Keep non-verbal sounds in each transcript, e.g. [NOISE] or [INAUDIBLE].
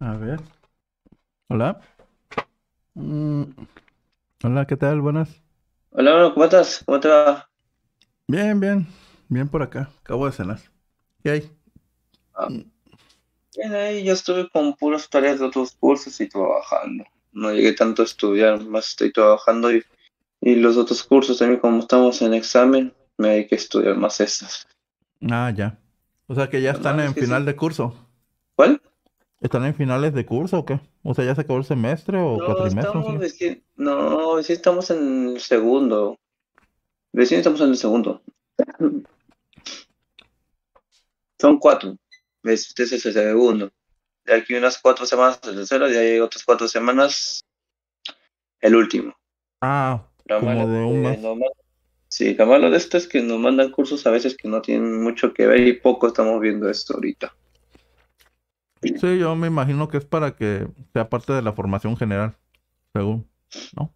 A ver. Hola. Mm. Hola, ¿qué tal? Buenas. Hola, ¿cómo estás? ¿Cómo te va? Bien, bien. Bien por acá. Acabo de cenar. ¿Qué hay? Ah. Bien, ahí yo estuve con puras tareas de otros cursos y trabajando. No llegué tanto a estudiar, más estoy trabajando y, los otros cursos también, como estamos en examen, me hay que estudiar más esas. Ah, ya. O sea que ya pues están en final de curso. ¿Cuál? ¿Están en finales de curso o qué? O sea, ¿ya se acabó el semestre o no, cuatrimestre? no, sí estamos en el segundo. Recién estamos en el segundo. [CLEARS THROAT] Son cuatro. Este es el segundo. De aquí unas cuatro semanas el tercero, y ahí otras cuatro semanas el último. Ah, como de un mes. sí, lo de esto es que nos mandan cursos a veces que no tienen mucho que ver y poco estamos viendo esto ahorita. Sí, yo me imagino que es para que sea parte de la formación general, según, ¿no?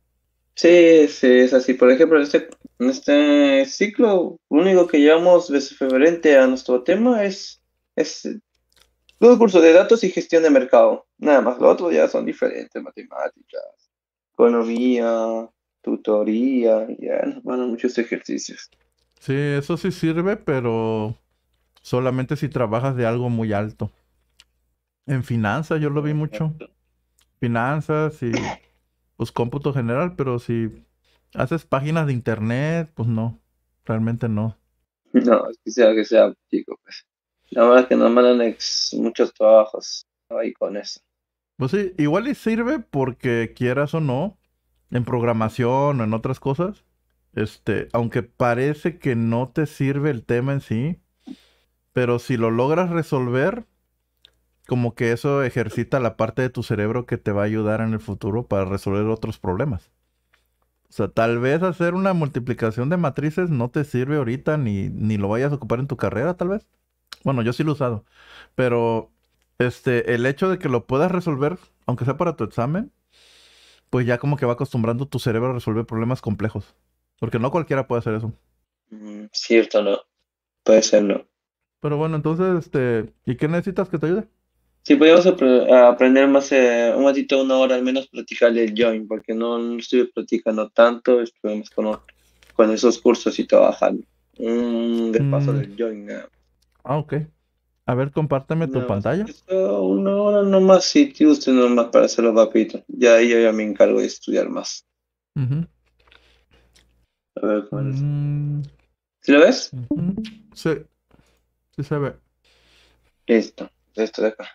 Sí, sí, es así. Por ejemplo, en este, este ciclo, lo único que llevamos referente a nuestro tema es, es los cursos de datos y gestión de mercado. Nada más, lo otro ya son diferentes, matemáticas, economía, tutoría, ya bueno, muchos ejercicios. Sí, eso sí sirve, pero solamente si trabajas de algo muy alto. En finanzas, yo lo vi mucho. Finanzas y pues cómputo general, pero si haces páginas de internet, pues no, realmente no. No, es que sea que sea chico, pues. La verdad es que nos mandan ex muchos trabajos ahí con eso. Pues sí, igual y sirve porque quieras o no, en programación o en otras cosas, este, aunque parece que no te sirve el tema en sí, pero si lo logras resolver, como que eso ejercita la parte de tu cerebro que te va a ayudar en el futuro para resolver otros problemas. O sea, tal vez hacer una multiplicación de matrices no te sirve ahorita ni, ni lo vayas a ocupar en tu carrera, tal vez. Bueno, yo sí lo he usado. Pero este, el hecho de que lo puedas resolver, aunque sea para tu examen, pues ya como que va acostumbrando tu cerebro a resolver problemas complejos. Porque no cualquiera puede hacer eso. Mm, cierto, no. Puede serlo no. Pero bueno, entonces, este, ¿y qué necesitas que te ayude? Si podíamos aprender más eh, un ratito, una hora al menos, practicar el join, porque no, estoy estuve practicando tanto, estuvimos con, esos cursos y trabajar un mm, de paso mm. del join. Ah, ok. A ver, compárteme tu pantalla. una hora nomás, si te usted nomás para hacerlo papito. Ya yo ya me encargo de estudiar más. A ver, ¿cómo es? Mm. ¿Sí lo ves? Sí. Sí se ve. Listo, esto de acá.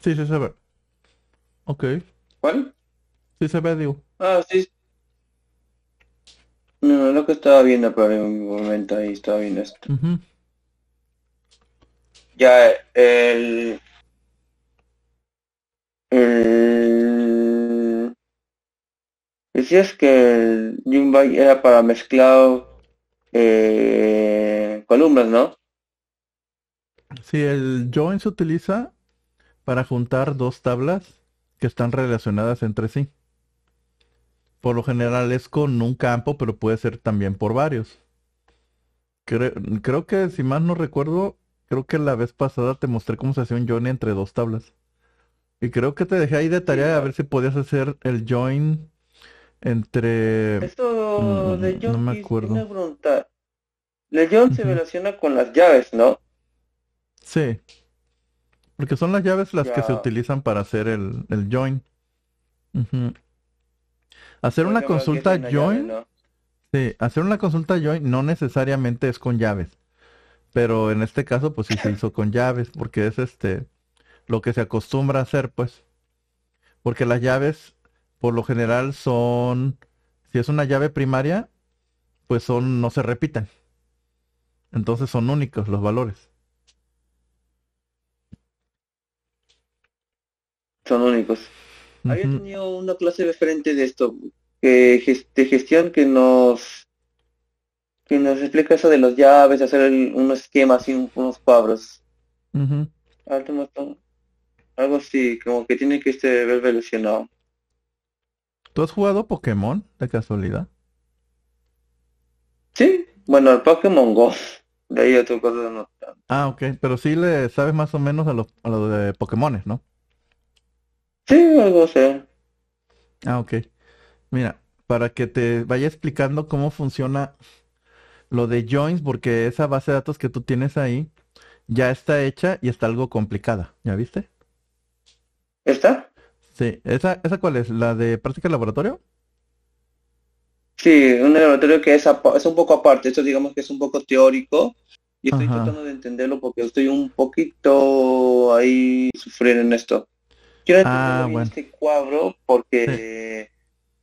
Sí, sí se ve. Ok. ¿Cuál? Sí se ve, digo. Ah, sí. No, lo que estaba viendo por un momento ahí, estaba viendo esto. Ya, el... El... Decías que el Jumbai era para mezclado eh, columnas, ¿no? Sí, el join se utiliza para juntar dos tablas que están relacionadas entre sí. Por lo general es con un campo, pero puede ser también por varios. Creo, que, si más no recuerdo, creo que la vez pasada te mostré cómo se hacía un join entre dos tablas. Y creo que te dejé ahí de tarea a ver si podías hacer el join entre... Esto mm, de John no me acuerdo. Una El join se relaciona con las llaves, ¿no? Sí. Porque son las llaves las que se utilizan para hacer el, join. Hacer una consulta join. Sí, hacer una consulta join no necesariamente es con llaves. Pero en este caso, pues sí se hizo con llaves, porque es este lo que se acostumbra a hacer, pues. Porque las llaves, por lo general, son. Si es una llave primaria, pues son, no se repitan. Entonces son únicos los valores. son únicos. Había tenido una clase diferente de esto, de gestión que nos que nos explica eso de las llaves, hacer unos esquemas y unos cuadros. Algo, así, como que tiene que este, ver ¿Tú has jugado Pokémon de casualidad? Sí, bueno, el Pokémon Go. De ahí cosa Ah, ok, pero sí le sabes más o menos a los a lo de Pokémones, ¿no? Sí, algo sea. Ah, ok. Mira, para que te vaya explicando cómo funciona lo de joins, porque esa base de datos que tú tienes ahí ya está hecha y está algo complicada. ¿Ya viste? ¿Esta? Sí. ¿Esa, esa cuál es? ¿La de práctica de laboratorio? Sí, un laboratorio que es, es un poco aparte. Esto digamos que es un poco teórico. Y estoy tratando de entenderlo porque estoy un poquito ahí sufriendo en esto. Quiero entender ah, este cuadro porque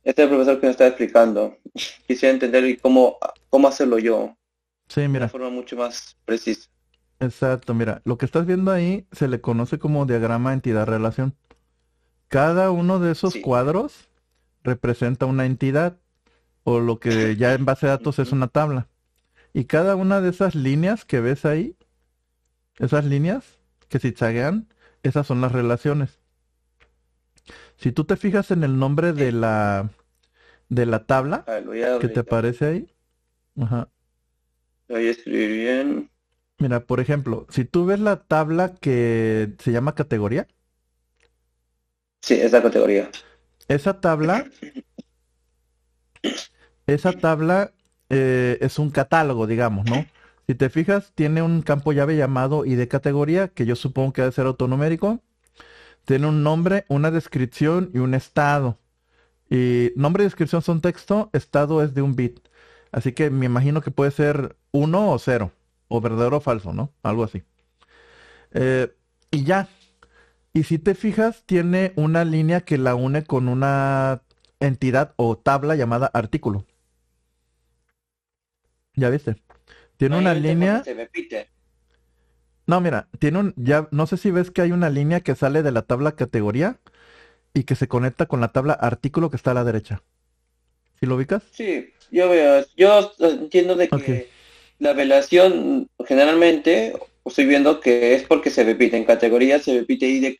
este es el profesor que me está explicando. Quisiera entender cómo, cómo hacerlo yo. Sí, mira. De forma mucho más precisa. Exacto, mira, lo que estás viendo ahí se le conoce como diagrama entidad-relación. Cada uno de esos cuadros representa una entidad o lo que ya en base de datos es una tabla. Y cada una de esas líneas que ves ahí, esas líneas que se chaguean, esas son las relaciones. Si tú te fijas en el nombre de la de la tabla ah, que te parece ahí. Ajá. Ahí escribí bien. Mira, por ejemplo, si tú ves la tabla que se llama categoría. Sí, esa categoría. Esa tabla. esa tabla eh, es un catálogo, digamos, ¿no? Si te fijas, tiene un campo llave llamado ID categoría, que yo supongo que debe ser autonumérico. Tiene un nombre, una descripción y un estado. Y nombre y descripción son texto, estado es de un bit. Así que me imagino que puede ser uno o cero, o verdadero o falso, ¿no? Algo así. Eh, y ya. Y si te fijas, tiene una línea que la une con una entidad o tabla llamada artículo. ¿Ya viste? Tiene una línea... Se repite. No, mira, tiene un, ya, no sé si ves que hay una línea que sale de la tabla categoría y que se conecta con la tabla artículo que está a la derecha. ¿Si lo ubicas? Sí, yo veo, yo eh, entiendo de que la velación generalmente estoy viendo que es porque se repite en categoría, se repite ID,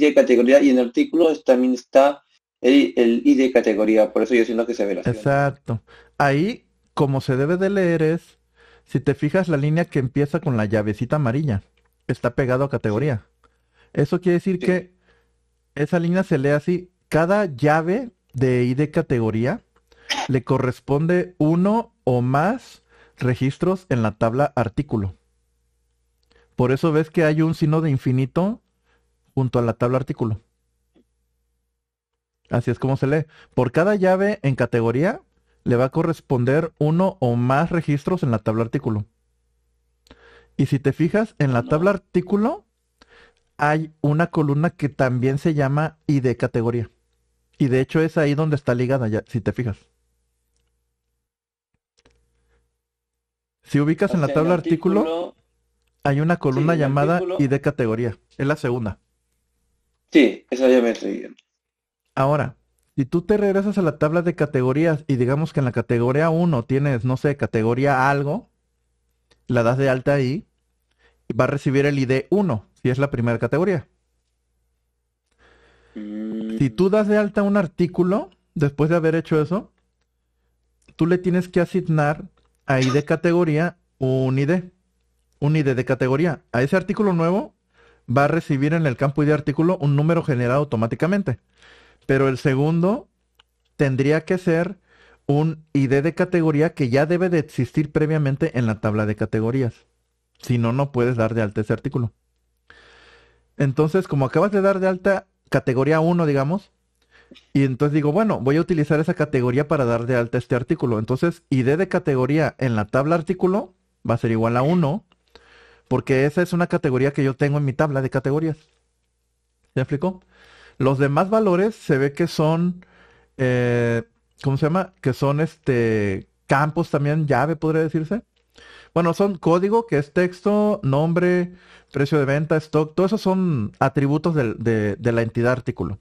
de categoría y en artículo también está el, el de categoría, por eso yo siento que se la. Exacto. Ahí, como se debe de leer es si te fijas, la línea que empieza con la llavecita amarilla está pegado a categoría. Eso quiere decir que esa línea se lee así. Cada llave de ID categoría le corresponde uno o más registros en la tabla artículo. Por eso ves que hay un signo de infinito junto a la tabla artículo. Así es como se lee. Por cada llave en categoría le va a corresponder uno o más registros en la tabla artículo. Y si te fijas, en la tabla artículo hay una columna que también se llama ID categoría. Y de hecho es ahí donde está ligada, ya, si te fijas. Si ubicas en la tabla artículo, hay una columna llamada ID categoría. Es la segunda. Sí, esa ya me estoy Ahora, si tú te regresas a la tabla de categorías y digamos que en la categoría 1 tienes, no sé, categoría algo, la das de alta ahí, y va a recibir el ID 1, si es la primera categoría. Mm. Si tú das de alta un artículo, después de haber hecho eso, tú le tienes que asignar a ID categoría un ID. Un ID de categoría. A ese artículo nuevo va a recibir en el campo ID artículo un número generado automáticamente. Pero el segundo tendría que ser un ID de categoría que ya debe de existir previamente en la tabla de categorías. Si no, no puedes dar de alta ese artículo. Entonces, como acabas de dar de alta categoría 1, digamos, y entonces digo, bueno, voy a utilizar esa categoría para dar de alta este artículo. Entonces, ID de categoría en la tabla artículo va a ser igual a 1, porque esa es una categoría que yo tengo en mi tabla de categorías. ¿Se explicó? Los demás valores se ve que son, eh, ¿cómo se llama? Que son este campos también, llave podría decirse. Bueno, son código, que es texto, nombre, precio de venta, stock, todos esos son atributos de, de la entidad artículo.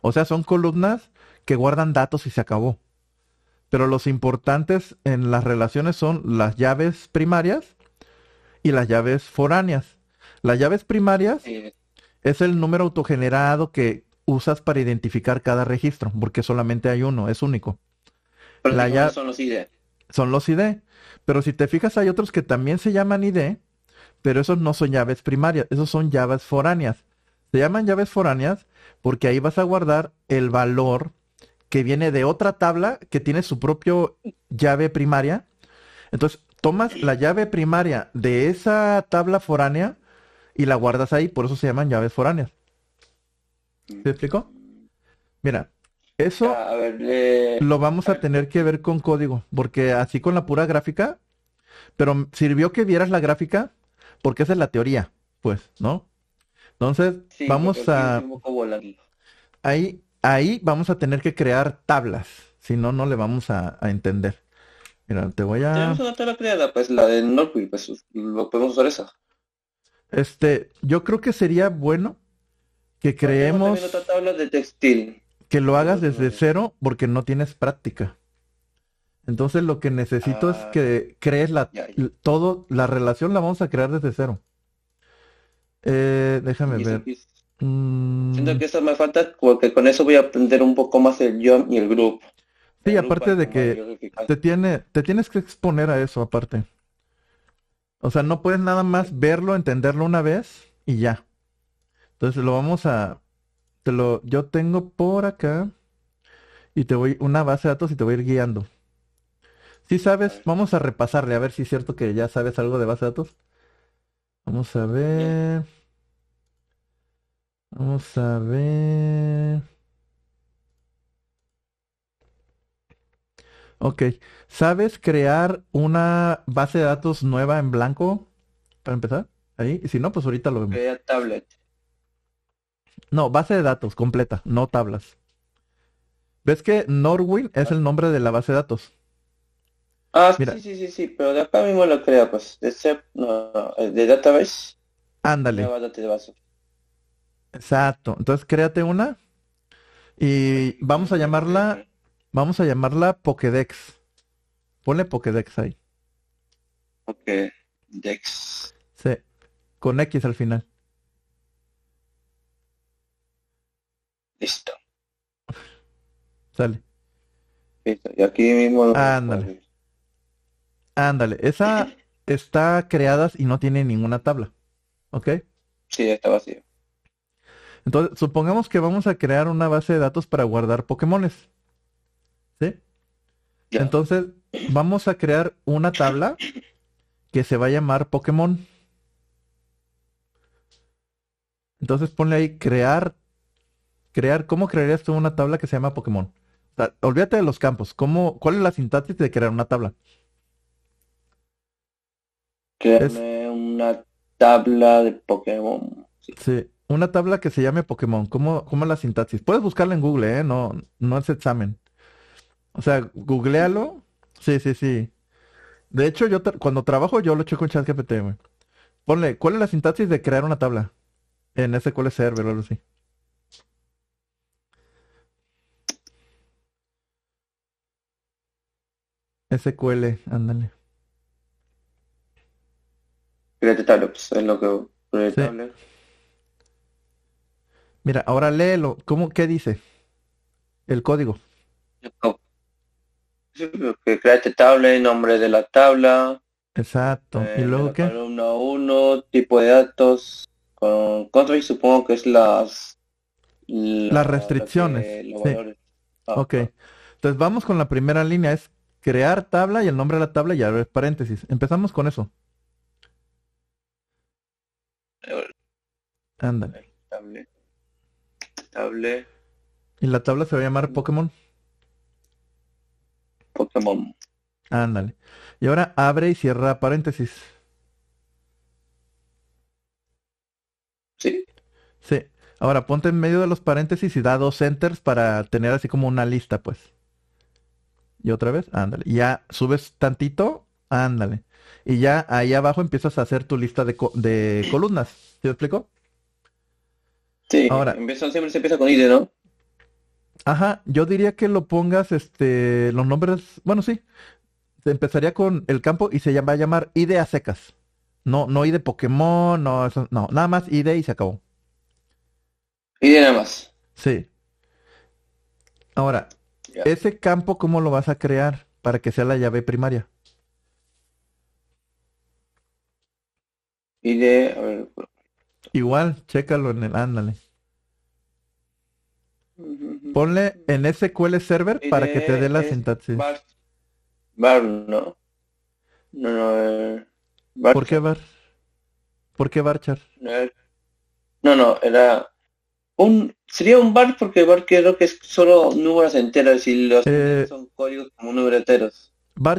O sea, son columnas que guardan datos y se acabó. Pero los importantes en las relaciones son las llaves primarias y las llaves foráneas. Las llaves primarias es el número autogenerado que, usas para identificar cada registro, porque solamente hay uno, es único. la son los ID. Son los ID. Pero si te fijas, hay otros que también se llaman ID, pero esos no son llaves primarias, esos son llaves foráneas. Se llaman llaves foráneas porque ahí vas a guardar el valor que viene de otra tabla que tiene su propio llave primaria. Entonces, tomas la llave primaria de esa tabla foránea y la guardas ahí, por eso se llaman llaves foráneas. ¿Te explico? Mira, eso ah, eh, lo vamos a tener que ver con código, porque así con la pura gráfica, pero sirvió que vieras la gráfica, porque esa es la teoría, pues, ¿no? Entonces, vamos a... Ahí, ahí vamos a tener que crear tablas, si no, no le vamos a, entender. Mira, te voy a... Tenemos una tabla creada, pues la de pues lo podemos usar esa. Este, yo creo que sería bueno que creemos de textil? que lo hagas desde cero porque no tienes práctica. Entonces lo que necesito es ah. que crees la todo, la relación la vamos a crear desde cero. Eh, déjame ver. Mm. Siento que eso me falta porque con eso voy a aprender un poco más el yo y el grupo. Sí, aparte de que te tiene, te tienes que exponer a eso aparte. O sea, no puedes nada más verlo, entenderlo una vez y ya. Entonces lo vamos a... Te lo, yo tengo por acá y te voy una base de datos y te voy a ir guiando. Si sabes, vamos a repasarle a ver si es cierto que ya sabes algo de base de datos. Vamos a ver. Vamos a ver. Ok. ¿Sabes crear una base de datos nueva en blanco? Para empezar. Ahí. Y si no, pues ahorita lo vemos. Crear tablet. No, base de datos completa, no tablas. ¿Ves que Norwin es el nombre de la base de datos? Ah, sí, sí, sí, sí, pero de acá mismo lo creo, pues. De, eh, de database. Ándale. Exacto. Entonces créate una y vamos a llamarla, vamos a llamarla Pokédex. Ponle Pokédex ahí. Pokédex. Sí, con X al final. Listo. Sale. Listo. Y aquí mismo... Ándale. Ándale. Esa [LAUGHS] está creada y no tiene ninguna tabla. ¿Ok? Sí, está vacía Entonces, supongamos que vamos a crear una base de datos para guardar Pokémones. ¿Sí? Entonces, vamos a crear una tabla que se va a llamar Pokémon. Entonces ponle ahí crear crear, ¿cómo crearías tú una tabla que se llama Pokémon? olvídate de los campos. ¿Cómo, ¿Cuál es la sintaxis de crear una tabla? Crearme una tabla de Pokémon. Sí. una tabla que se llame Pokémon. ¿Cómo, cómo es la sintaxis? Puedes buscarla en Google, ¿eh? No, no es examen. O sea, googlealo. Sí, sí, sí. De hecho, yo cuando trabajo yo lo checo en ChatGPT, güey. Ponle, ¿cuál es la sintaxis de crear una tabla? En ese SQL Server o algo así. SQL, ándale. Tablets pues, es lo que Mira, ahora léelo. ¿Cómo qué dice? El código. Crea create tablet, nombre de la tabla. Exacto. ¿Y eh, luego qué? a 1, tipo de datos. Con control supongo que es las... las restricciones. Ah, ok. Entonces vamos con la primera línea. Es crear tabla y el nombre de la tabla y abrir paréntesis. Empezamos con eso. Ándale. Table. Table. Y la tabla se va a llamar Pokémon. Pokémon. Ándale. Y ahora abre y cierra paréntesis. Sí. Sí. Ahora ponte en medio de los paréntesis y da dos enters para tener así como una lista, pues y otra vez, ándale. ya subes tantito, ándale. Y ya ahí abajo empiezas a hacer tu lista de, columnas. ¿te explico? Sí, Ahora, siempre se empieza con ID, ¿no? Ajá, yo diría que lo pongas, este, los nombres, bueno, sí. Empezaría con el campo y se va a llamar ID a secas. No, no ID Pokémon, no, no, nada más ID y se acabó. ID nada más. Sí. Ahora, ese campo, ¿cómo lo vas a crear para que sea la llave primaria? Igual, chécalo en el, ándale. Ponle en SQL Server para que te dé la sintaxis. Bar, no. No, no. Bar ¿Por qué bar? ¿Por qué barchar? No, no, era un sería un bar porque bar creo que es solo números enteras y los eh, son códigos como números enteros.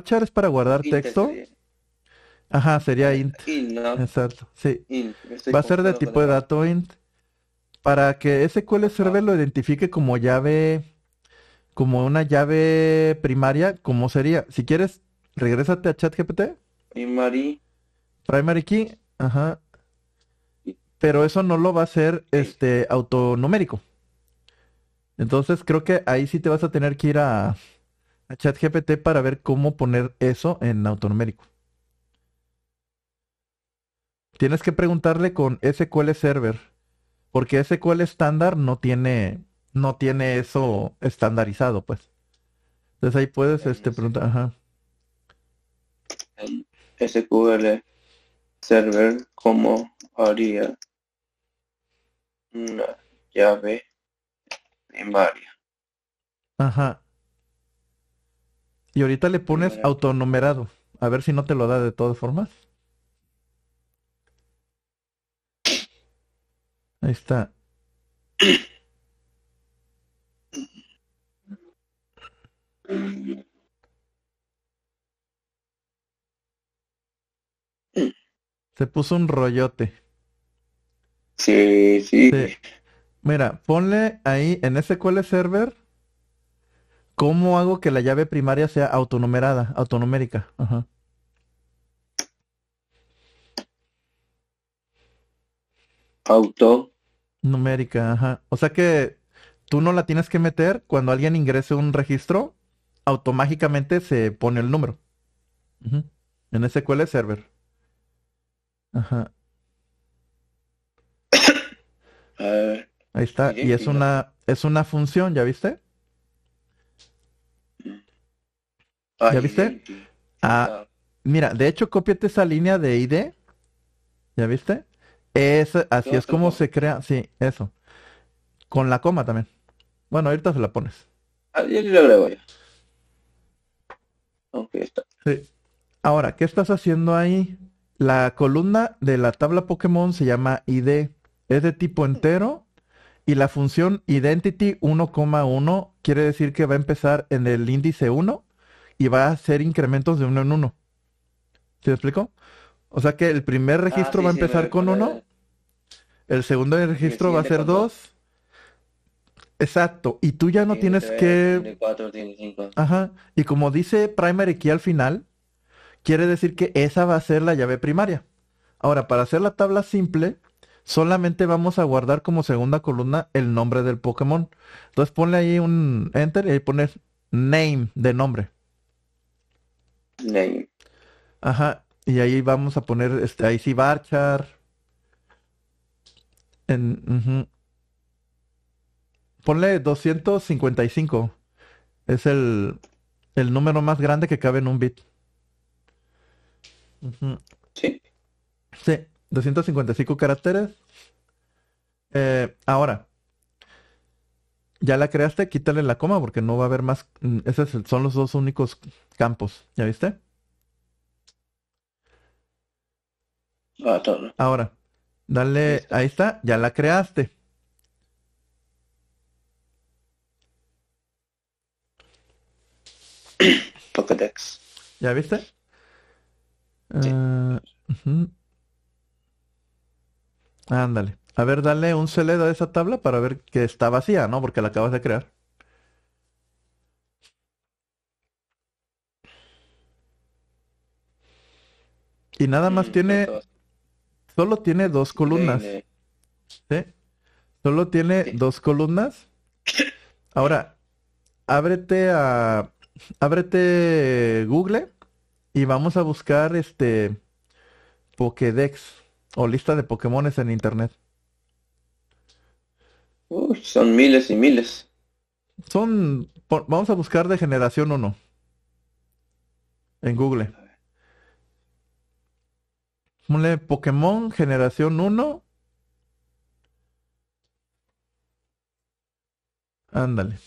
char es para guardar texto. Ajá, sería int. Exacto, sí. Va a ser de tipo de dato int. Para que SQL Server lo identifique como llave, como una llave primaria, como sería. Si quieres, regrésate a chat GPT Primary. Primary key. Ajá pero eso no lo va a hacer este autonumérico. Entonces creo que ahí sí te vas a tener que ir a, a ChatGPT para ver cómo poner eso en autonumérico. Tienes que preguntarle con SQL Server, porque SQL estándar no tiene, no tiene eso estandarizado, pues. Entonces ahí puedes este, preguntar, SQL Server, ¿cómo haría una llave en varias Ajá. Y ahorita le pones mm. autonumerado. A ver si no te lo da de todas formas. Ahí está. Se puso un rollote. Sí, sí, Mira, ponle ahí en SQL Server, ¿cómo hago que la llave primaria sea autonumerada, autonumérica? Ajá. Auto. Numérica, ajá. O sea que tú no la tienes que meter cuando alguien ingrese un registro, automáticamente se pone el número. En SQL Server. Ajá. Ahí está, y es una, es una función, ¿ya viste? ¿Ya viste? Ah, mira, de hecho, cópiate esa línea de ID. ¿Ya viste? Es, así es como se crea, sí, eso. Con la coma también. Bueno, ahorita se la pones. Ah, le voy ya. está. Sí. Ahora, ¿qué estás haciendo ahí? La columna de la tabla Pokémon se llama ID es de tipo entero y la función identity 1,1 quiere decir que va a empezar en el índice 1 y va a hacer incrementos de 1 en 1. ¿Se explicó explico? O sea que el primer ah, registro va a empezar con 1, el segundo registro va a ser 2. Exacto, y tú ya no tienes que... Ajá, y como dice primary key al final, quiere decir que esa va a ser la llave primaria. Ahora, para hacer la tabla simple, solamente vamos a guardar como segunda columna el nombre del Pokémon. Entonces ponle ahí un enter y ahí pones name de nombre. Name. Ajá. Y ahí vamos a poner, este, ahí sí Barchar. En, Ponle 255. Es el, el número más grande que cabe en un bit. Sí. Sí. 255 caracteres. Eh, ahora, ya la creaste, quítale la coma porque no va a haber más. Mm, Esos son los dos únicos campos, ¿ya viste? Ahora, dale, ahí está, ya la creaste. [COUGHS] Pokédex. ¿Ya viste? Sí. Eh, Ándale. A ver, dale un CLED a esa tabla para ver que está vacía, ¿no? Porque la acabas de crear. Y nada más mm, tiene... Solo tiene dos columnas. ¿Sí? Solo tiene dos columnas. Ahora, ábrete a... Ábrete Google y vamos a buscar este Pokédex. O lista de Pokémones en internet. Uy, son miles y miles. Son, vamos a buscar de generación 1. En Google. Ponle Pokémon generación 1. Ándale.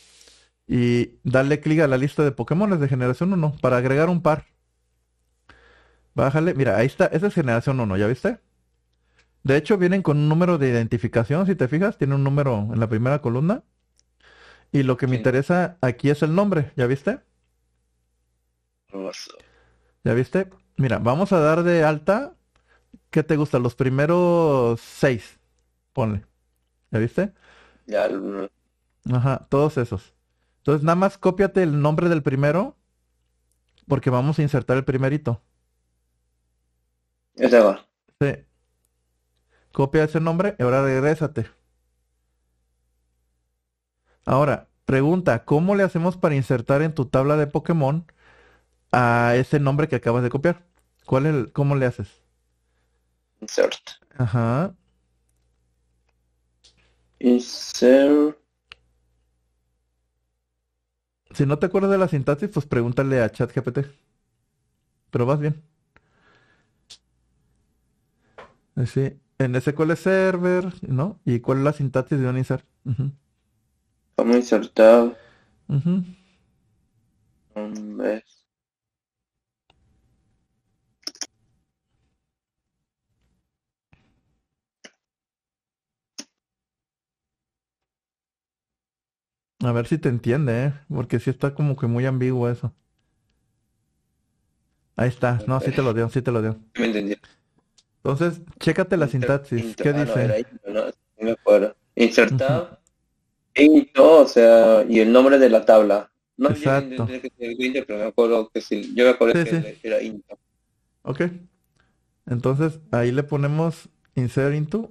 Y dale clic a la lista de Pokémones de generación 1 para agregar un par. Bájale, mira, ahí está, esa es generación 1, ¿ya viste? De hecho, vienen con un número de identificación, si te fijas, tiene un número en la primera columna. Y lo que me interesa aquí es el nombre, ¿ya viste? ¿Ya viste? Mira, vamos a dar de alta, ¿qué te gusta? Los primeros seis, ponle. ¿Ya viste? Ya. Ajá, todos esos. Entonces, nada más cópiate el nombre del primero, porque vamos a insertar el primerito. Ya Sí. Copia ese nombre y ahora regrésate. Ahora, pregunta, ¿cómo le hacemos para insertar en tu tabla de Pokémon a ese nombre que acabas de copiar? ¿Cuál el, ¿Cómo le haces? Insert. Ajá. Insert. Si no te acuerdas de la sintaxis, pues pregúntale a ChatGPT. Pero vas bien. Así en SQL Server, ¿no? ¿Y cuál es la sintaxis de un insert? Uh insertar? A ver si te entiende, ¿eh? Porque si está como que muy ambiguo eso. Ahí está, no, sí te lo dio, sí te lo dio. Me entendió. Entonces, chécate la sintaxis. ¿Qué ah, dice? insertado o sea, y el nombre de la tabla. No Exacto. Yo, me acuerdo que sí. Yo me acuerdo era intro. Ok. Entonces, ahí le ponemos insert into.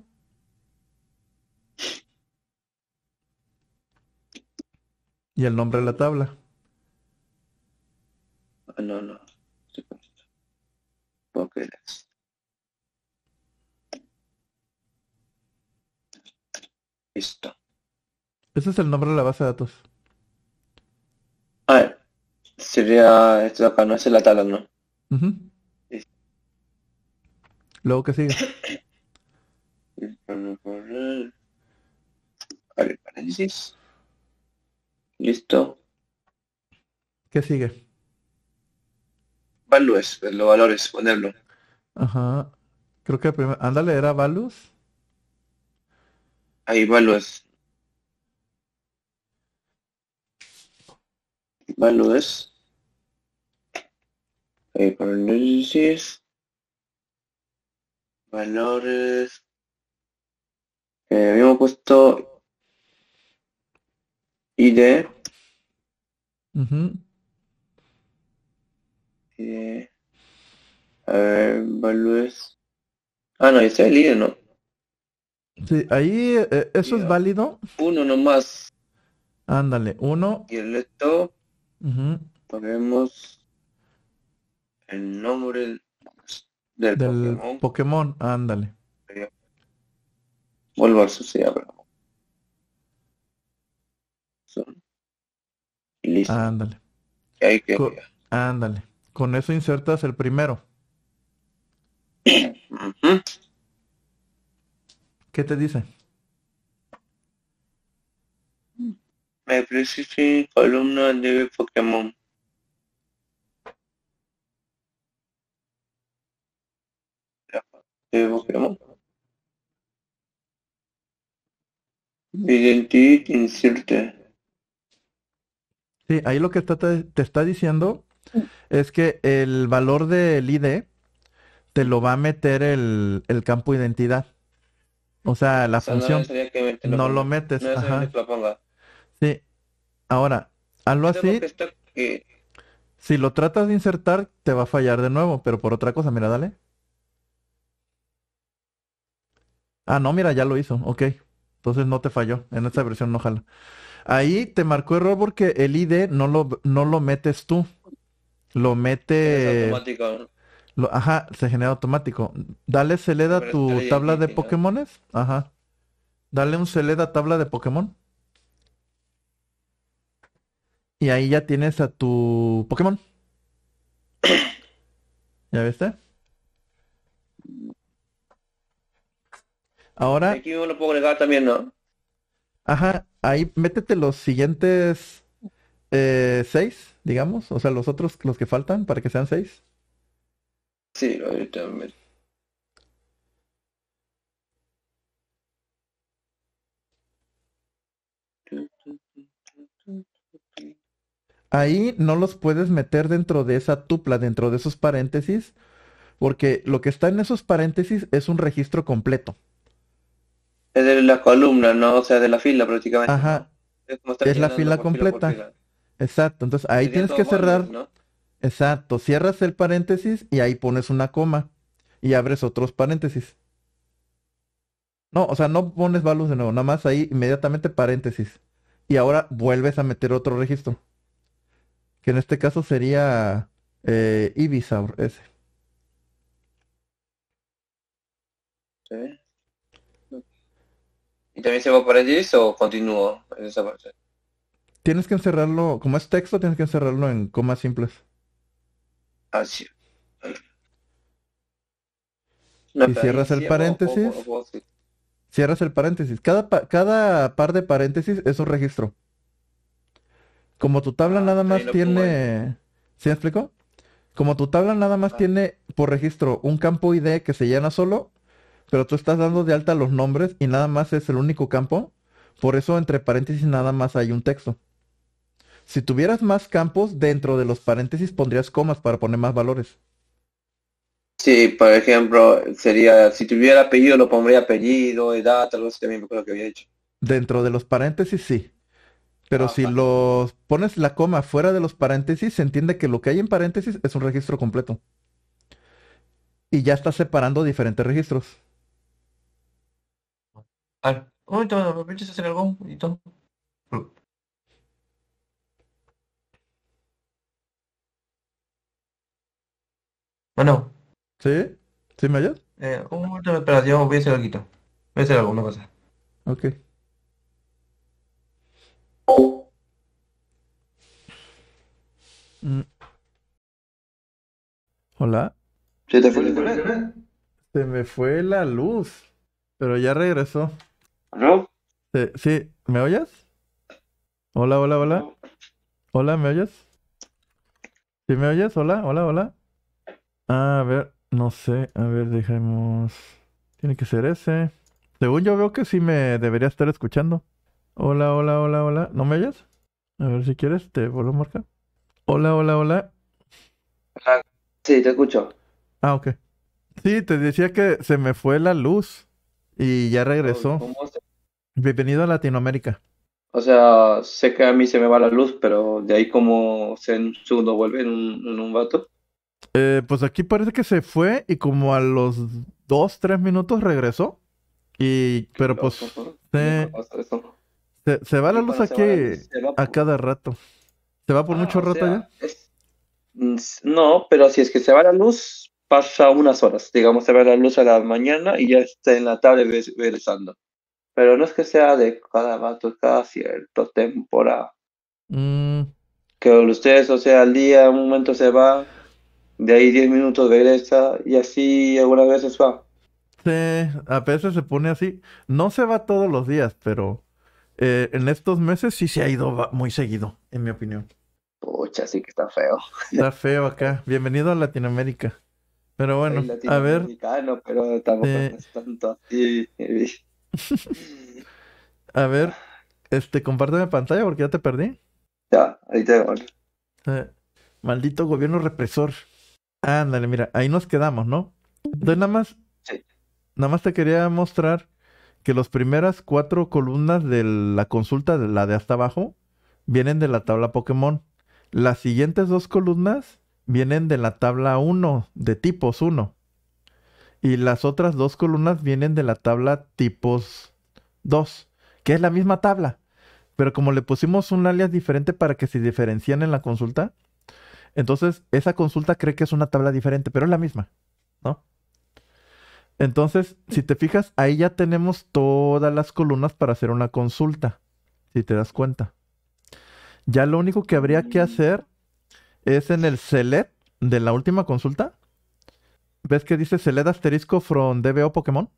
Y el nombre de la tabla. Ah, no, no. Porque okay. Listo. Ese es el nombre de la base de datos. Ah, sería esto acá, no es el tabla, ¿no? Luego que sigue. paréntesis. Listo. ¿Qué sigue? Values, los valores, ponerlo. Ajá. Creo que primero. Ándale, era values? Ahí values. Values. Ahí paréntesis. Valores. Eh, habíamos puesto ID. ID. A ver, values. Ah, no, está el ID, ¿no? Sí, ahí eh, eso es válido. Uno nomás. Ándale, uno. Y el esto ponemos el nombre del, Pokémon. Pokémon. Ándale. Vuelvo a se listo. Ándale. ahí Con, ándale. Con eso insertas el primero. [CLEARS THROAT] ¿Qué te dice? Me ofreciste columna de Pokémon. De Pokémon. Identity inserte. Sí, ahí lo que te, está diciendo es que el valor del ID te lo va a meter el campo identidad. O sea, la función no, lo, metes. sí. Ahora, hazlo así. Si lo tratas de insertar, te va a fallar de nuevo, pero por otra cosa, mira, dale. Ah, no, mira, ya lo hizo, ok. Entonces no te falló, en esta versión no jala. Ahí te marcó error porque el ID no lo, no lo metes tú. Lo mete ajá, se genera automático. Dale Celeda tu tabla de Pokémones. Ajá. Dale un Celeda tabla de Pokémon. Y ahí ya tienes a tu Pokémon. [COUGHS] ¿Ya viste? Ahora. Aquí uno lo puedo agregar también, ¿no? Ajá, ahí métete los siguientes eh, seis, digamos. O sea, los otros, los que faltan, para que sean seis. Sí, también. Ahí no los puedes meter dentro de esa tupla, dentro de esos paréntesis, porque lo que está en esos paréntesis es un registro completo. Es de la columna, ¿no? O sea, de la fila prácticamente. Ajá. Es, la fila completa. Exacto. Entonces ahí tienes que cerrar. Exacto, cierras el paréntesis y ahí pones una coma y abres otros paréntesis. No, o sea, no pones values de nuevo, nada más ahí inmediatamente paréntesis. Y ahora vuelves a meter otro registro. Que en este caso sería eh, S. ¿Y también se va paréntesis o continúo en esa parte? Tienes que encerrarlo, como es texto, tienes que encerrarlo en comas simples así ah, Y cierras el paréntesis. Cierras el paréntesis. Cada, cada par de paréntesis es un registro. Como tu tabla ah, nada más tiene... ¿Sí me explico? Como tu tabla nada más ah. tiene por registro un campo ID que se llena solo, pero tú estás dando de alta los nombres y nada más es el único campo. Por eso entre paréntesis nada más hay un texto. Si tuvieras más campos, dentro de los paréntesis pondrías comas para poner más valores. Sí, por ejemplo, sería, si tuviera apellido, lo pondría apellido, edad, tal vez también me lo que había hecho. Dentro de los paréntesis, sí. Pero ah, si los pones la coma fuera de los paréntesis, se entiende que lo que hay en paréntesis es un registro completo. Y ya está separando diferentes registros. Ah, ¿Bueno? ¿Sí? ¿Sí me oyes? Eh, un momento voy a hacer algo. Voy a hacer alguna cosa. Ok. Mm. Hola. ¿Se te fue Se me fue la luz, pero ya regresó. ¿No? Sí, sí, ¿me oyes? Hola, hola, hola. Hola, ¿me oyes? ¿Sí me oyes? Hola, hola, hola. Ah, a ver, no sé. A ver, dejemos. Tiene que ser ese. Según yo veo que sí me debería estar escuchando. Hola, hola, hola, hola. ¿No me oyes? A ver si quieres, te vuelvo a marcar. Hola, hola, hola. Ah, sí, te escucho. Ah, ok. Sí, te decía que se me fue la luz y ya regresó. Bienvenido a Latinoamérica. O sea, sé que a mí se me va la luz, pero de ahí como se en un segundo vuelve en un, en un vato. Eh, pues aquí parece que se fue y como a los dos, tres minutos regresó. Y, pero pues, se, va la luz aquí a cada rato. ¿Se va por ah, mucho rato ya? Mm, no, pero si es que se va la luz, pasa unas horas. Digamos, se va la luz a la mañana y ya está en la tarde regresando. Pero no es que sea de cada rato, cada cierta temporada. Mm. Que ustedes, o sea, al día, un momento se va, de ahí 10 minutos de regresa y así algunas veces va. Sí, a veces se pone así. No se va todos los días, pero eh, en estos meses sí se ha ido muy seguido, en mi opinión. Pucha, sí que está feo. Está feo acá. Bienvenido a Latinoamérica. Pero bueno, a ver. tampoco es tanto [LAUGHS] a ver, este, la pantalla porque ya te perdí. Ya, ahí te voy. Eh, maldito gobierno represor. Ándale, mira, ahí nos quedamos, ¿no? Entonces nada más, nada más te quería mostrar que las primeras cuatro columnas de la consulta, de la de hasta abajo, vienen de la tabla Pokémon. Las siguientes dos columnas vienen de la tabla 1, de tipos 1. Y las otras dos columnas vienen de la tabla tipos 2, que es la misma tabla. Pero como le pusimos un alias diferente para que se diferencien en la consulta, entonces, esa consulta cree que es una tabla diferente, pero es la misma, ¿no? Entonces, si te fijas, ahí ya tenemos todas las columnas para hacer una consulta, si te das cuenta. Ya lo único que habría que mm. hacer es en el select de la última consulta. ¿Ves que dice select asterisco from DBO Pokémon?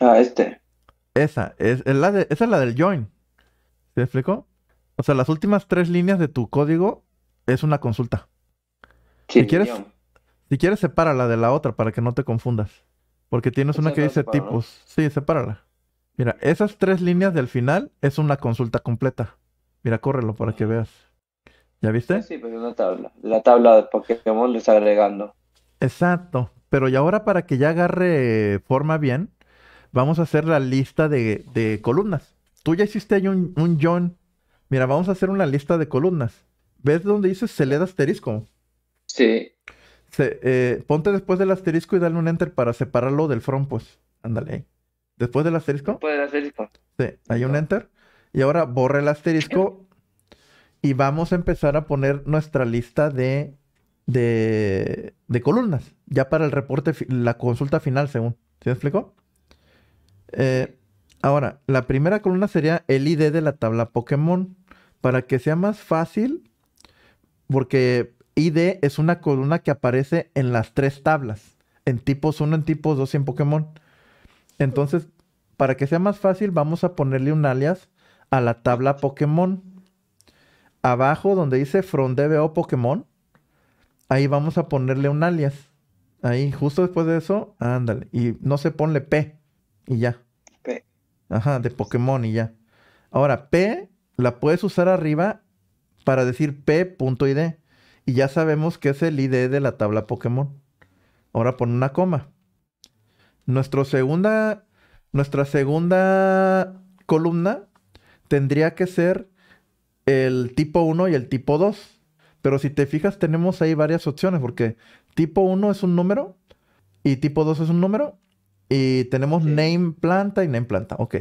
Ah, este. Esa, es, la esa es la del join. ¿se explico? O sea, las últimas tres líneas de tu código es una consulta si quieres, si quieres, sepárala de la otra para que no te confundas. Porque tienes una que dice tipos. Sí, sepárala. Mira, esas tres líneas del final es una consulta completa. Mira, córrelo para que veas. ¿Ya viste? Sí, pues una tabla. La tabla porque Pokémon les agregando. Exacto. Pero y ahora para que ya agarre forma bien, vamos a hacer la lista de, columnas. Tú ya hiciste ahí un, un John. Mira, vamos a hacer una lista de columnas. ¿Ves donde dice Select asterisco? Sí. Se, eh, ponte después del asterisco y dale un enter para separarlo del front, pues. Ándale Después del asterisco. Después del asterisco. Sí, hay un enter. Y ahora borra el asterisco y vamos a empezar a poner nuestra lista de, de, de columnas. Ya para el reporte, la consulta final, según. ¿Se explicó? Eh, ahora, la primera columna sería el ID de la tabla Pokémon. Para que sea más fácil, porque ID es una columna que aparece en las tres tablas, en tipos 1, en tipos 2 y en Pokémon. Entonces, para que sea más fácil, vamos a ponerle un alias a la tabla Pokémon. Abajo donde dice From DBO Pokémon, ahí vamos a ponerle un alias. Ahí, justo después de eso, ándale. Y no se ponle P y ya. P. Ajá, de Pokémon y ya. Ahora, P la puedes usar arriba para decir P.id y ya sabemos que es el ID de la tabla Pokémon. Ahora pon una coma. segunda, nuestra segunda columna tendría que ser el tipo 1 y el tipo 2. Pero si te fijas, tenemos ahí varias opciones, porque tipo 1 es un número y tipo 2 es un número. Y tenemos name planta y name planta. Ok.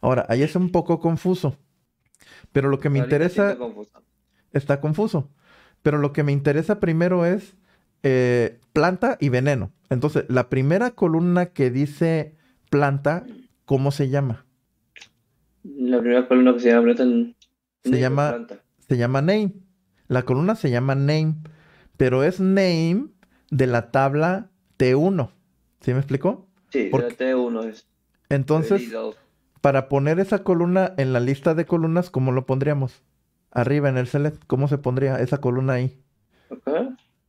Ahora, ahí es un poco confuso. Pero lo que me interesa. está confuso. Pero lo que me interesa primero es eh, planta y veneno. Entonces, la primera columna que dice planta, ¿cómo se llama? La primera columna que se llama planta. Se llama, se llama name. La columna se llama name, pero es name de la tabla T1. ¿Sí me explicó? Sí, Porque... T1 es. Entonces, para poner esa columna en la lista de columnas, ¿cómo lo pondríamos? arriba en el select, ¿cómo se pondría esa columna ahí?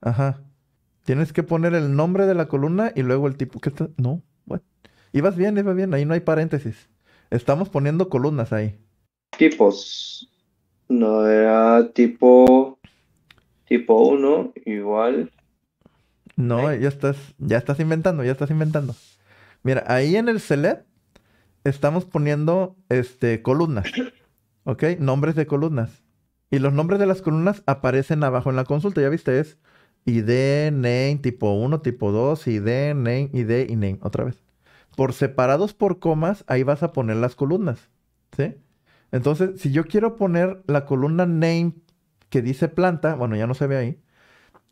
Ajá. Tienes que poner el nombre de la columna y luego el tipo. ¿Qué está? No, Ibas bien, ibas bien. Ahí no hay paréntesis. Estamos poniendo columnas ahí. Tipos. No era tipo. Tipo 1, igual. No, ya estás. Ya estás inventando, ya estás inventando. Mira, ahí en el select estamos poniendo este columnas. ¿Ok? Nombres de columnas. Y los nombres de las columnas aparecen abajo en la consulta, ya viste, es ID, name, tipo 1, tipo 2, ID, name, ID y name, otra vez. Por separados por comas, ahí vas a poner las columnas, ¿sí? Entonces, si yo quiero poner la columna name que dice planta, bueno, ya no se ve ahí.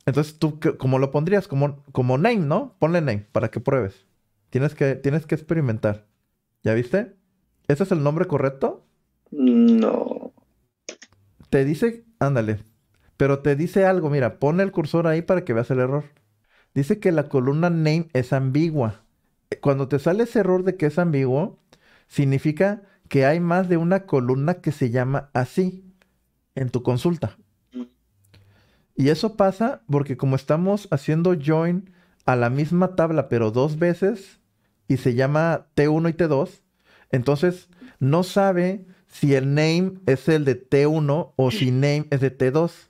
Entonces, tú, ¿cómo lo pondrías? Como, como name, ¿no? Ponle name para que pruebes. Tienes que, tienes que experimentar. ¿Ya viste? ¿Ese es el nombre correcto? No te dice, ándale, pero te dice algo, mira, pone el cursor ahí para que veas el error. Dice que la columna name es ambigua. Eh, cuando te sale ese error de que es ambiguo, significa que hay más de una columna que se llama así en tu consulta. Y eso pasa porque como estamos haciendo join a la misma tabla, pero dos veces, y se llama T1 y T2, entonces no sabe si el name es el de T1 o [CLEARS THROAT] si name es de T2.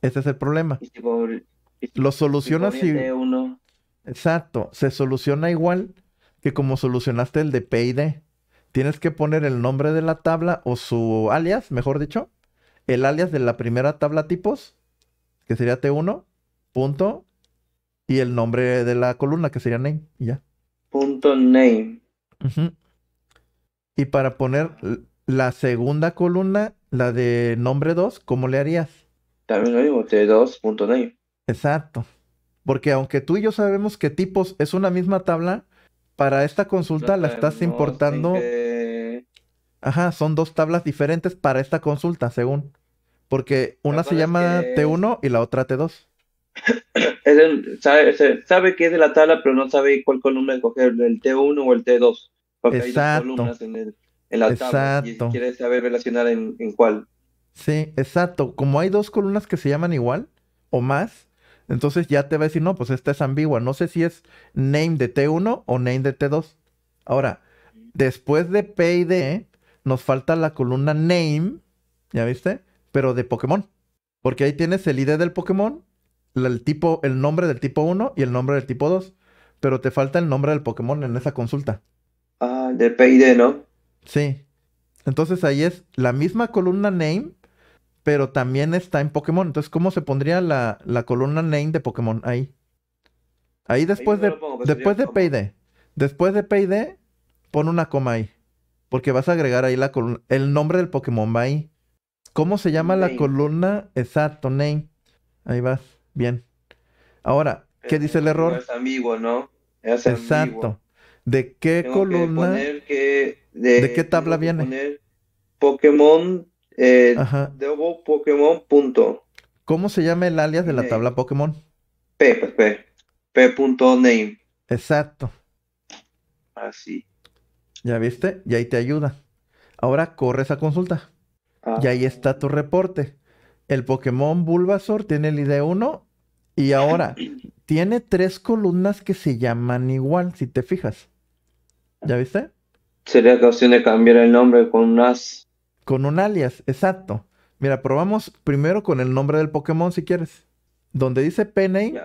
Ese es el problema. Lo soluciona si... Exacto, se soluciona igual que como solucionaste el de P Tienes que poner el nombre de la tabla o su alias, mejor dicho, el alias de la primera tabla tipos, que sería T1, punto, y el nombre de la columna, que sería name, ya. Punto name. Y para poner la segunda columna, la de nombre 2, ¿cómo le harías? También lo digo, T2.name. Exacto. Porque aunque tú y yo sabemos que tipos es una misma tabla, para esta consulta la estás importando. Ajá, son dos tablas diferentes para esta consulta, según. Porque una se llama T1 y la otra T2. [COUGHS] sabe, sabe, que es de la tabla, pero no sabe cuál columna escoger, el T1 o el T2. Porque Exacto. hay columnas en en la exacto. quieres saber relacionar en, cuál. Sí, exacto. Como hay dos columnas que se llaman igual o más, entonces ya te va a decir, no, pues esta es ambigua. No sé si es name de T1 o name de T2. Ahora, después de P y nos falta la columna name, ¿ya viste? Pero de Pokémon. Porque ahí tienes el ID del Pokémon, el, tipo, el nombre del tipo 1 y el nombre del tipo 2. Pero te falta el nombre del Pokémon en esa consulta. Ah, de P y ¿no? Sí. Entonces ahí es la misma columna name, pero también está en Pokémon. Entonces, ¿cómo se pondría la, columna name de Pokémon ahí? Ahí después de, pues, después de Payday. Después de pon una coma ahí. Porque vas a agregar ahí la columna. El nombre del Pokémon va ahí. ¿Cómo se llama la columna? Exacto, name. Ahí vas. Bien. Ahora, ¿qué eh, dice el error? es amigo, ¿no? Es Exacto. ¿De qué columna? de, qué tabla viene? Pokémon. Eh, ¿Cómo se llama el alias de la tabla Pokémon? P, P.name. Exacto. Así. ¿Ya viste? Y ahí te ayuda. Ahora corre esa consulta. Ah. Y ahí está tu reporte. El Pokémon Bulbasaur tiene el ID1 y ahora [CLEARS THROAT] tiene tres columnas que se llaman igual, si te fijas. ¿Ya viste? Sería cuestión de cambiar el nombre con un as. Con un alias, exacto. Mira, probamos primero con el nombre del Pokémon si quieres. Donde dice P-Name?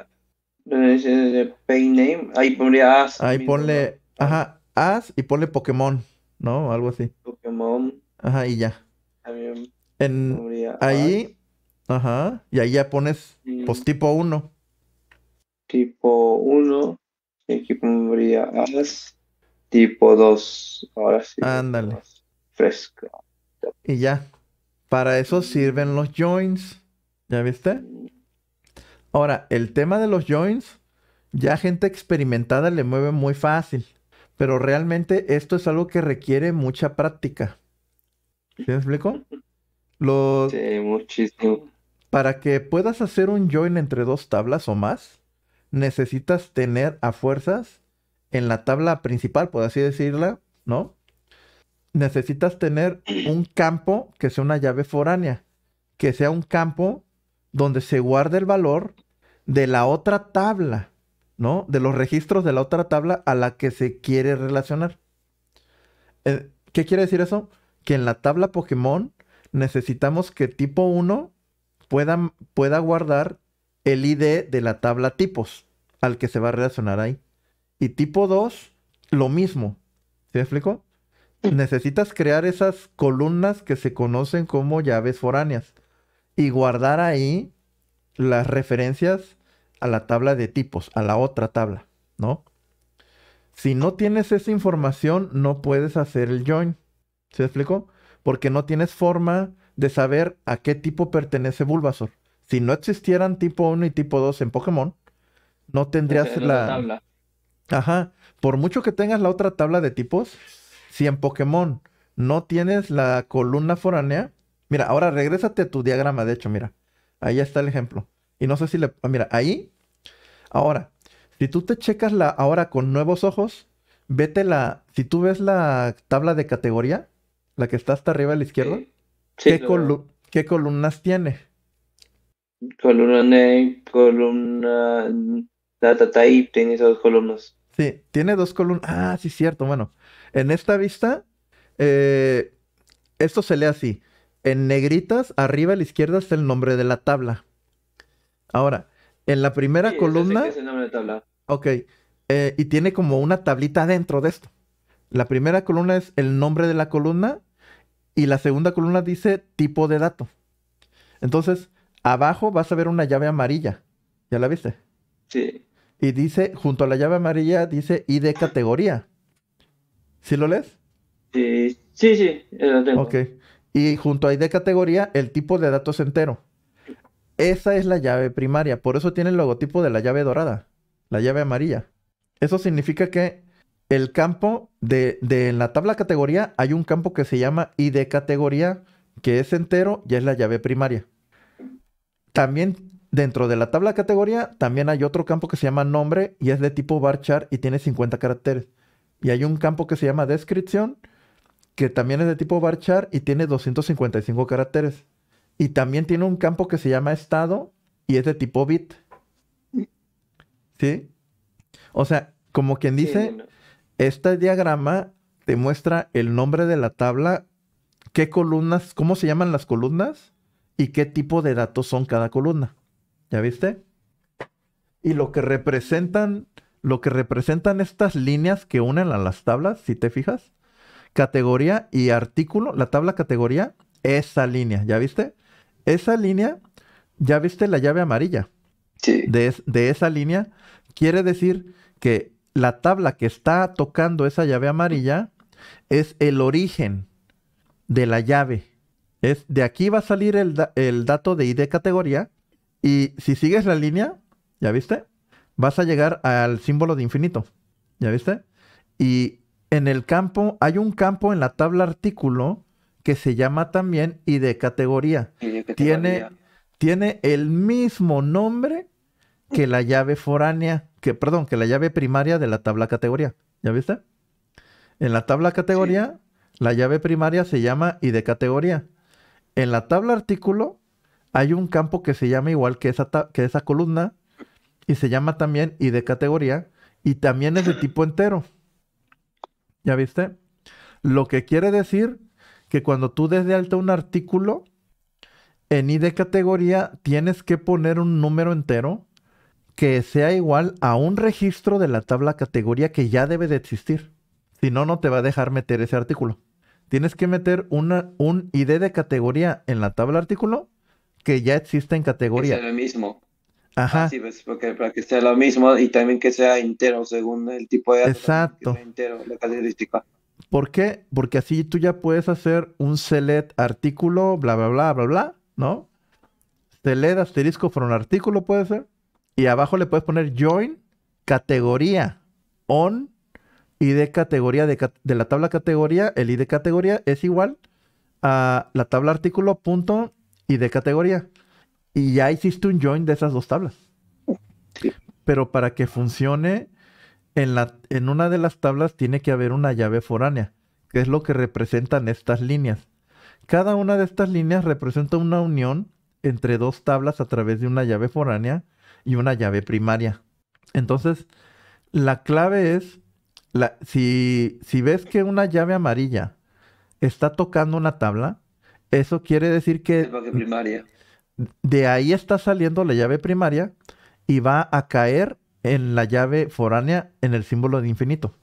Donde dice P-Name, ahí pondría as. Ahí ponle, ajá, as y ponle Pokémon, ¿no? Algo así. Pokémon. Ajá, y ya. en, ahí, ajá, y ahí ya pones, mm. pues tipo 1. Tipo 1, y aquí pondría as tipo 2. Ahora sí. Ándale. Fresco. Y ya. Para eso sirven los joins. ¿Ya viste? Ahora, el tema de los joins, ya gente experimentada le mueve muy fácil. Pero realmente esto es algo que requiere mucha práctica. ¿Sí me explico? Los... Sí, muchísimo. Para que puedas hacer un join entre dos tablas o más, necesitas tener a fuerzas en la tabla principal, por así decirla, ¿no? Necesitas tener un campo que sea una llave foránea, que sea un campo donde se guarde el valor de la otra tabla, ¿no? De los registros de la otra tabla a la que se quiere relacionar. Eh, ¿Qué quiere decir eso? Que en la tabla Pokémon necesitamos que tipo 1 pueda, pueda guardar el ID de la tabla tipos al que se va a relacionar ahí. Y tipo 2, lo mismo. ¿Se explicó? Mm. Necesitas crear esas columnas que se conocen como llaves foráneas y guardar ahí las referencias a la tabla de tipos, a la otra tabla, ¿no? Si no tienes esa información, no puedes hacer el join. ¿Se explicó? Porque no tienes forma de saber a qué tipo pertenece Bulbasaur. Si no existieran tipo 1 y tipo 2 en Pokémon, no tendrías la, Ajá. Por mucho que tengas la otra tabla de tipos, si en Pokémon no tienes la columna foránea, mira, ahora regrésate a tu diagrama, de hecho, mira. Ahí está el ejemplo. Y no sé si le... Ah, mira, ahí. Ahora, si tú te checas la ahora con nuevos ojos, vete la... Si tú ves la tabla de categoría, la que está hasta arriba a la izquierda, ¿qué, ¿qué columnas tiene? Columna name, columna data type tiene dos columnas. Sí, tiene dos columnas. Ah, sí, cierto. Bueno, en esta vista, eh, esto se lee así. En negritas, arriba a la izquierda está el nombre de la tabla. Ahora, en la primera sí, columna. Es el nombre de tabla. Ok. Eh, y tiene como una tablita dentro de esto. La primera columna es el nombre de la columna y la segunda columna dice tipo de dato. Entonces, abajo vas a ver una llave amarilla. ¿Ya la viste? Sí y dice, junto a la llave amarilla, dice ID categoría. ¿Sí lo lees? Sí, sí, sí, eh, lo tengo. Ok. Y junto a ID categoría, el tipo de datos entero. Esa es la llave primaria, por eso tiene el logotipo de la llave dorada, la llave amarilla. Eso significa que el campo de, de la tabla categoría hay un campo que se llama ID categoría, que es entero y es la llave primaria. También Dentro de la tabla categoría también hay otro campo que se llama nombre y es de tipo bar chart y tiene 50 caracteres. Y hay un campo que se llama descripción que también es de tipo bar y tiene 255 caracteres. Y también tiene un campo que se llama estado y es de tipo bit. ¿Sí? O sea, como quien dice, este diagrama te muestra el nombre de la tabla, qué columnas, cómo se llaman las columnas y qué tipo de datos son cada columna. ¿Ya viste? Y lo que representan, lo que representan estas líneas que unen a las tablas, si te fijas, categoría y artículo, la tabla categoría, esa línea, ¿ya viste? Esa línea, ya viste la llave amarilla. Sí. De, esa línea, quiere decir que la tabla que está tocando esa llave amarilla es el origen de la llave. Es, de aquí va a salir el, el dato de ID categoría y si sigues la línea, ¿ya viste? Vas a llegar al símbolo de infinito, ¿ya viste? Y en el campo, hay un campo en la tabla artículo que se llama también y de categoría. Tiene, tiene el mismo nombre que la llave foránea, que perdón, que la llave primaria de la tabla categoría. ¿Ya viste? En la tabla categoría, la llave primaria se llama y de categoría. En la tabla artículo, hay un campo que se llama igual que esa, que esa columna y se llama también ID de categoría y también es de tipo entero. ¿Ya viste? Lo que quiere decir que cuando tú des de alta un artículo en i de categoría tienes que poner un número entero que sea igual a un registro de la tabla categoría que ya debe de existir. Si no, no te va a dejar meter ese artículo. Tienes que meter un ID de categoría en la tabla artículo que ya existe en categoría. Que sea lo mismo. Ajá. porque para que sea lo mismo y también que sea entero según el tipo de Exacto. Entero, la característica. ¿Por qué? Porque así tú ya puedes hacer un select artículo, bla, bla, bla, bla, bla, ¿no? Select asterisco from artículo puede ser. Y abajo le puedes poner join, categoría, on, de categoría de, la tabla categoría. El ID categoría es igual a la tabla artículo punto y de categoría. Y ya hiciste un join de esas dos tablas. Pero para que funcione, en, la, en una de las tablas tiene que haber una llave foránea, que es lo que representan estas líneas. Cada una de estas líneas representa una unión entre dos tablas a través de una llave foránea y una llave primaria. Entonces, la clave es, si ves que una llave amarilla está tocando una tabla, eso quiere decir que primaria. de ahí está saliendo la llave primaria y va a caer en la llave foránea en el símbolo de infinito.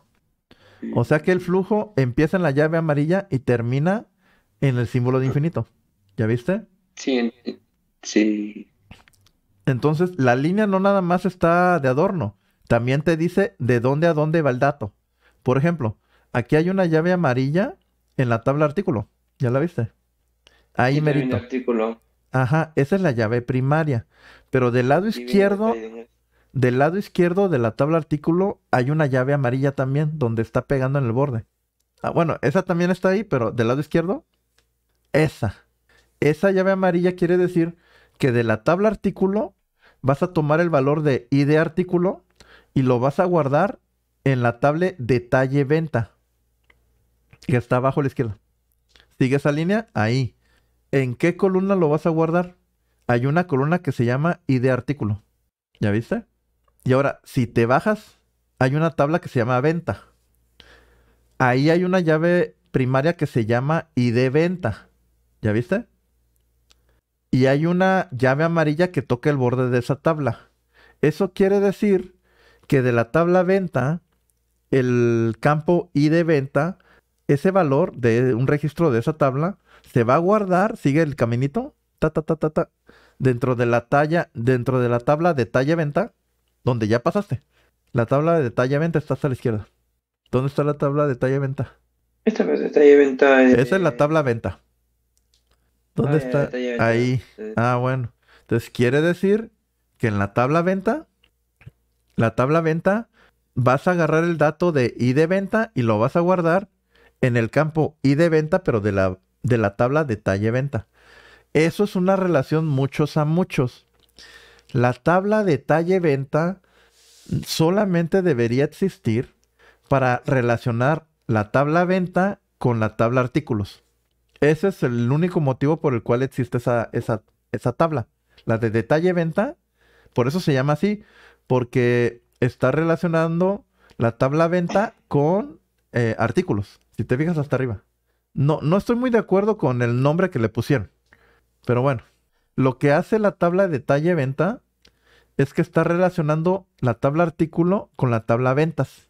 O sea que el flujo empieza en la llave amarilla y termina en el símbolo de infinito. ¿Ya viste? Sí, sí. Entonces, la línea no nada más está de adorno, también te dice de dónde a dónde va el dato. Por ejemplo, aquí hay una llave amarilla en la tabla artículo. ¿Ya la viste? Ahí merito. Artículo. Ajá, esa es la llave primaria. Pero del lado izquierdo, del lado izquierdo de la tabla artículo hay una llave amarilla también donde está pegando en el borde. Ah, bueno, esa también está ahí, pero del lado izquierdo, esa. Esa llave amarilla quiere decir que de la tabla artículo vas a tomar el valor de ID artículo y lo vas a guardar en la tabla detalle venta que está abajo a la izquierda. Sigue esa línea ahí. ¿En qué columna lo vas a guardar? Hay una columna que se llama ID artículo. ¿Ya viste? Y ahora, si te bajas, hay una tabla que se llama venta. Ahí hay una llave primaria que se llama ID venta. ¿Ya viste? Y hay una llave amarilla que toca el borde de esa tabla. Eso quiere decir que de la tabla venta, el campo ID venta, ese valor de un registro de esa tabla, se va a guardar, sigue el caminito, ta, ta, ta, ta, ta, dentro de la talla, dentro de la tabla de talla-venta, donde ya pasaste. La tabla de talla-venta está a la izquierda. ¿Dónde está la tabla de talla-venta? Esta es de venta Esa es la tabla-venta. ¿Dónde ah, está? Ahí. Ah, bueno. Entonces quiere decir que en la tabla-venta, la tabla-venta, vas a agarrar el dato de de venta y lo vas a guardar en el campo de venta pero de la de la tabla detalle-venta. Eso es una relación muchos a muchos. La tabla detalle-venta solamente debería existir para relacionar la tabla venta con la tabla artículos. Ese es el único motivo por el cual existe esa, esa, esa tabla. La de detalle venta, por eso se llama así, porque está relacionando la tabla venta con eh, artículos. Si te fijas hasta arriba. No, no estoy muy de acuerdo con el nombre que le pusieron. Pero bueno, lo que hace la tabla de detalle venta es que está relacionando la tabla artículo con la tabla ventas.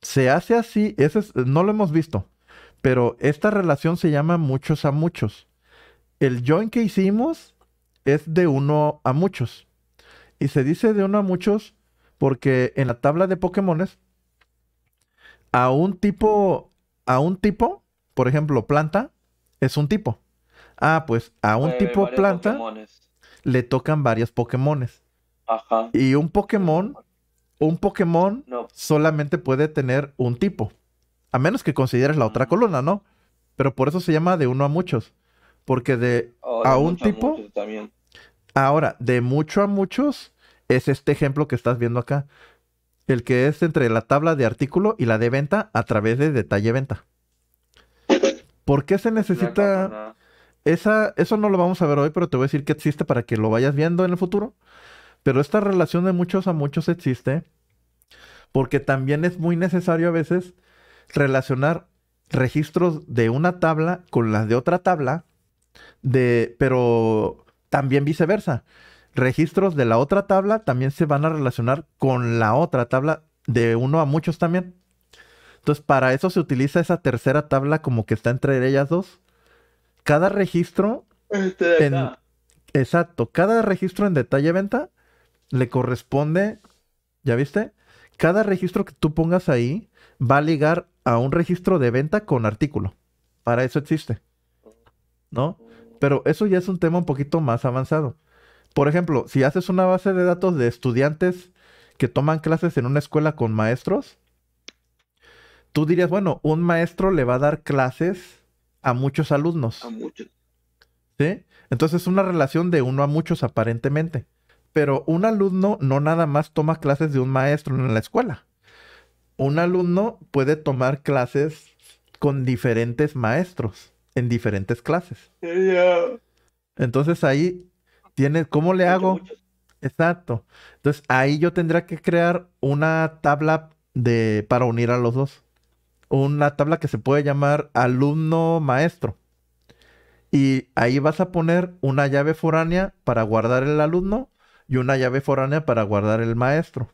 Se hace así, eso no lo hemos visto, pero esta relación se llama muchos a muchos. El join que hicimos es de uno a muchos. Y se dice de uno a muchos porque en la tabla de Pokémones a un tipo, a un tipo por ejemplo, planta es un tipo. Ah, pues a un tipo planta le tocan varios Pokémones. Ajá. Y un Pokémon, un Pokémon solamente puede tener un tipo. A menos que consideres la otra mm. columna, ¿no? Pero por eso se llama de uno a muchos. Porque de, oh, a un tipo. también. Ahora, de mucho a muchos es este ejemplo que estás viendo acá. El que es entre la tabla de artículo y la de venta a través de detalle venta. ¿Por qué se necesita... esa, eso no lo vamos a ver hoy, pero te voy a decir que existe para que lo vayas viendo en el futuro. Pero esta relación de muchos a muchos existe porque también es muy necesario a veces relacionar registros de una tabla con las de otra tabla, de, pero también viceversa. Registros de la otra tabla también se van a relacionar con la otra tabla de uno a muchos también. Entonces, para eso se utiliza esa tercera tabla como que está entre ellas dos. Cada registro. Este Exacto. Cada registro en detalle venta le corresponde. ¿Ya viste? Cada registro que tú pongas ahí va a ligar a un registro de venta con artículo. Para eso existe. ¿No? Pero eso ya es un tema un poquito más avanzado. Por ejemplo, si haces una base de datos de estudiantes que toman clases en una escuela con maestros, tú dirías, bueno, un maestro le va a dar clases a muchos alumnos. A muchos. ¿Sí? Entonces es una relación de uno a muchos aparentemente. Pero un alumno no nada más toma clases de un maestro en la escuela. Un alumno puede tomar clases con diferentes maestros en diferentes clases. Entonces ahí tiene, ¿cómo le hago? Exacto. Entonces ahí yo tendría que crear una tabla de para unir a los dos una tabla que se puede llamar alumno-maestro. Y ahí vas a poner una llave foránea para guardar el alumno y una llave foránea para guardar el maestro.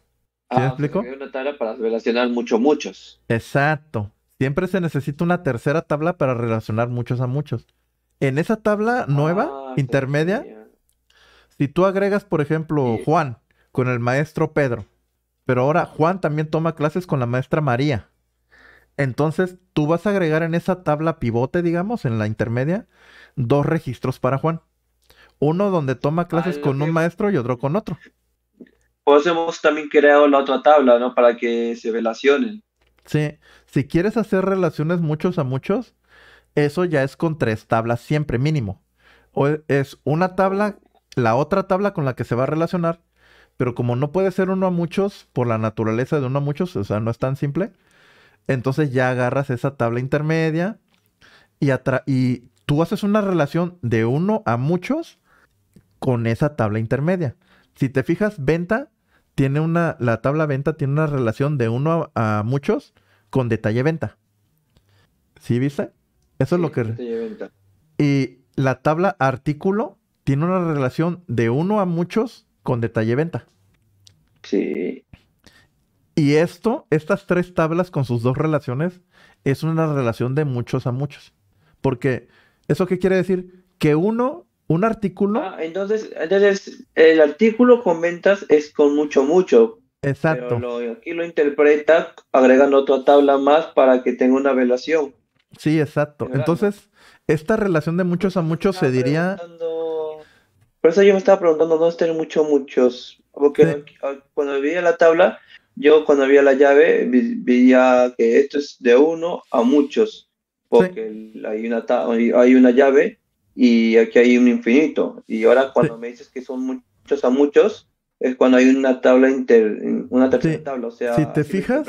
¿Sí me ah, explico? una tabla para relacionar mucho muchos. Exacto. Siempre se necesita una tercera tabla para relacionar muchos a muchos. En esa tabla nueva, ah, intermedia, si tú agregas, por ejemplo, Juan con el maestro Pedro, pero ahora Juan también toma clases con la maestra María. Entonces, tú vas a agregar en esa tabla pivote, digamos, en la intermedia, dos registros para Juan. Uno donde toma ah, clases con un maestro y otro con otro. Por pues hemos también creado la otra tabla, ¿no? Para que se relacionen. Sí, si quieres hacer relaciones muchos a muchos, eso ya es con tres tablas siempre mínimo. O e, es una tabla, la otra tabla con la que se va a relacionar, pero como no puede ser uno a muchos por la naturaleza de uno a muchos, o sea, no es tan simple, entonces ya agarras esa tabla intermedia y, tú haces una relación de uno a muchos con esa tabla intermedia. Si te fijas, venta tiene una, la tabla venta tiene una relación de uno a, muchos con detalle venta. ¿Sí viste? Eso es lo que... Y la tabla artículo tiene una relación de uno a muchos con detalle venta. Sí. Y esto, estas tres tablas con sus dos relaciones, es una relación de muchos a muchos. Porque, ¿eso qué quiere decir? Que uno, un artículo... Ah, entonces, entonces, el artículo comentas es con mucho, mucho. Exacto. Y lo, aquí lo interpreta agregando otra tabla más para que tenga una relación. Sí, exacto. Entonces, esta relación de muchos a muchos se diría... Por eso yo me estaba preguntando dónde están muchos, muchos. Porque ah, cuando vi la tabla, yo cuando había la llave veía que esto es de uno a muchos, porque hay, una hay una llave y aquí hay un infinito. Y ahora cuando me dices que son muchos a muchos, es cuando hay una tabla inter una tercera tabla, o sea, si te fijas,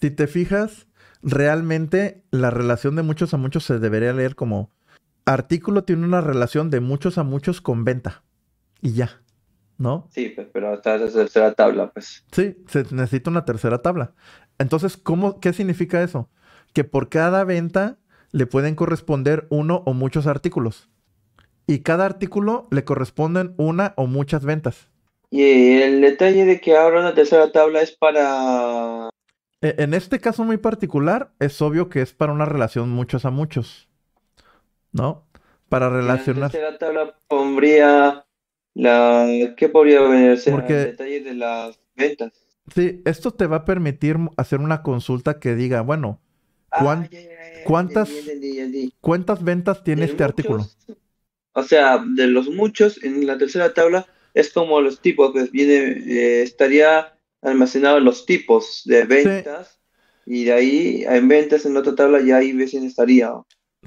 si te fijas, realmente la relación de muchos a muchos se debería leer como artículo tiene una relación de muchos a muchos con venta y ya. ¿no? Sí, pero está la tercera tabla, pues. Sí, se necesita una tercera tabla. Entonces, ¿cómo, ¿qué significa eso? Que por cada venta le pueden corresponder uno o muchos artículos. Y cada artículo le corresponden una o muchas ventas. Y el detalle de que ahora una tercera tabla es para... E, en este caso muy particular, es obvio que es para una relación muchos a muchos. ¿No? Para relacionar... La tercera tabla pondría la, ¿Qué podría ser el detalle de las ventas? Sí, esto te va a permitir hacer una consulta que diga, bueno, cuántas, ¿cuántas ventas tiene este artículo? O sea, de los muchos, en la tercera tabla es como los tipos, que pues, viene, eh, estaría almacenado los tipos de ventas y de ahí en ventas en otra tabla ya ahí recién estaría.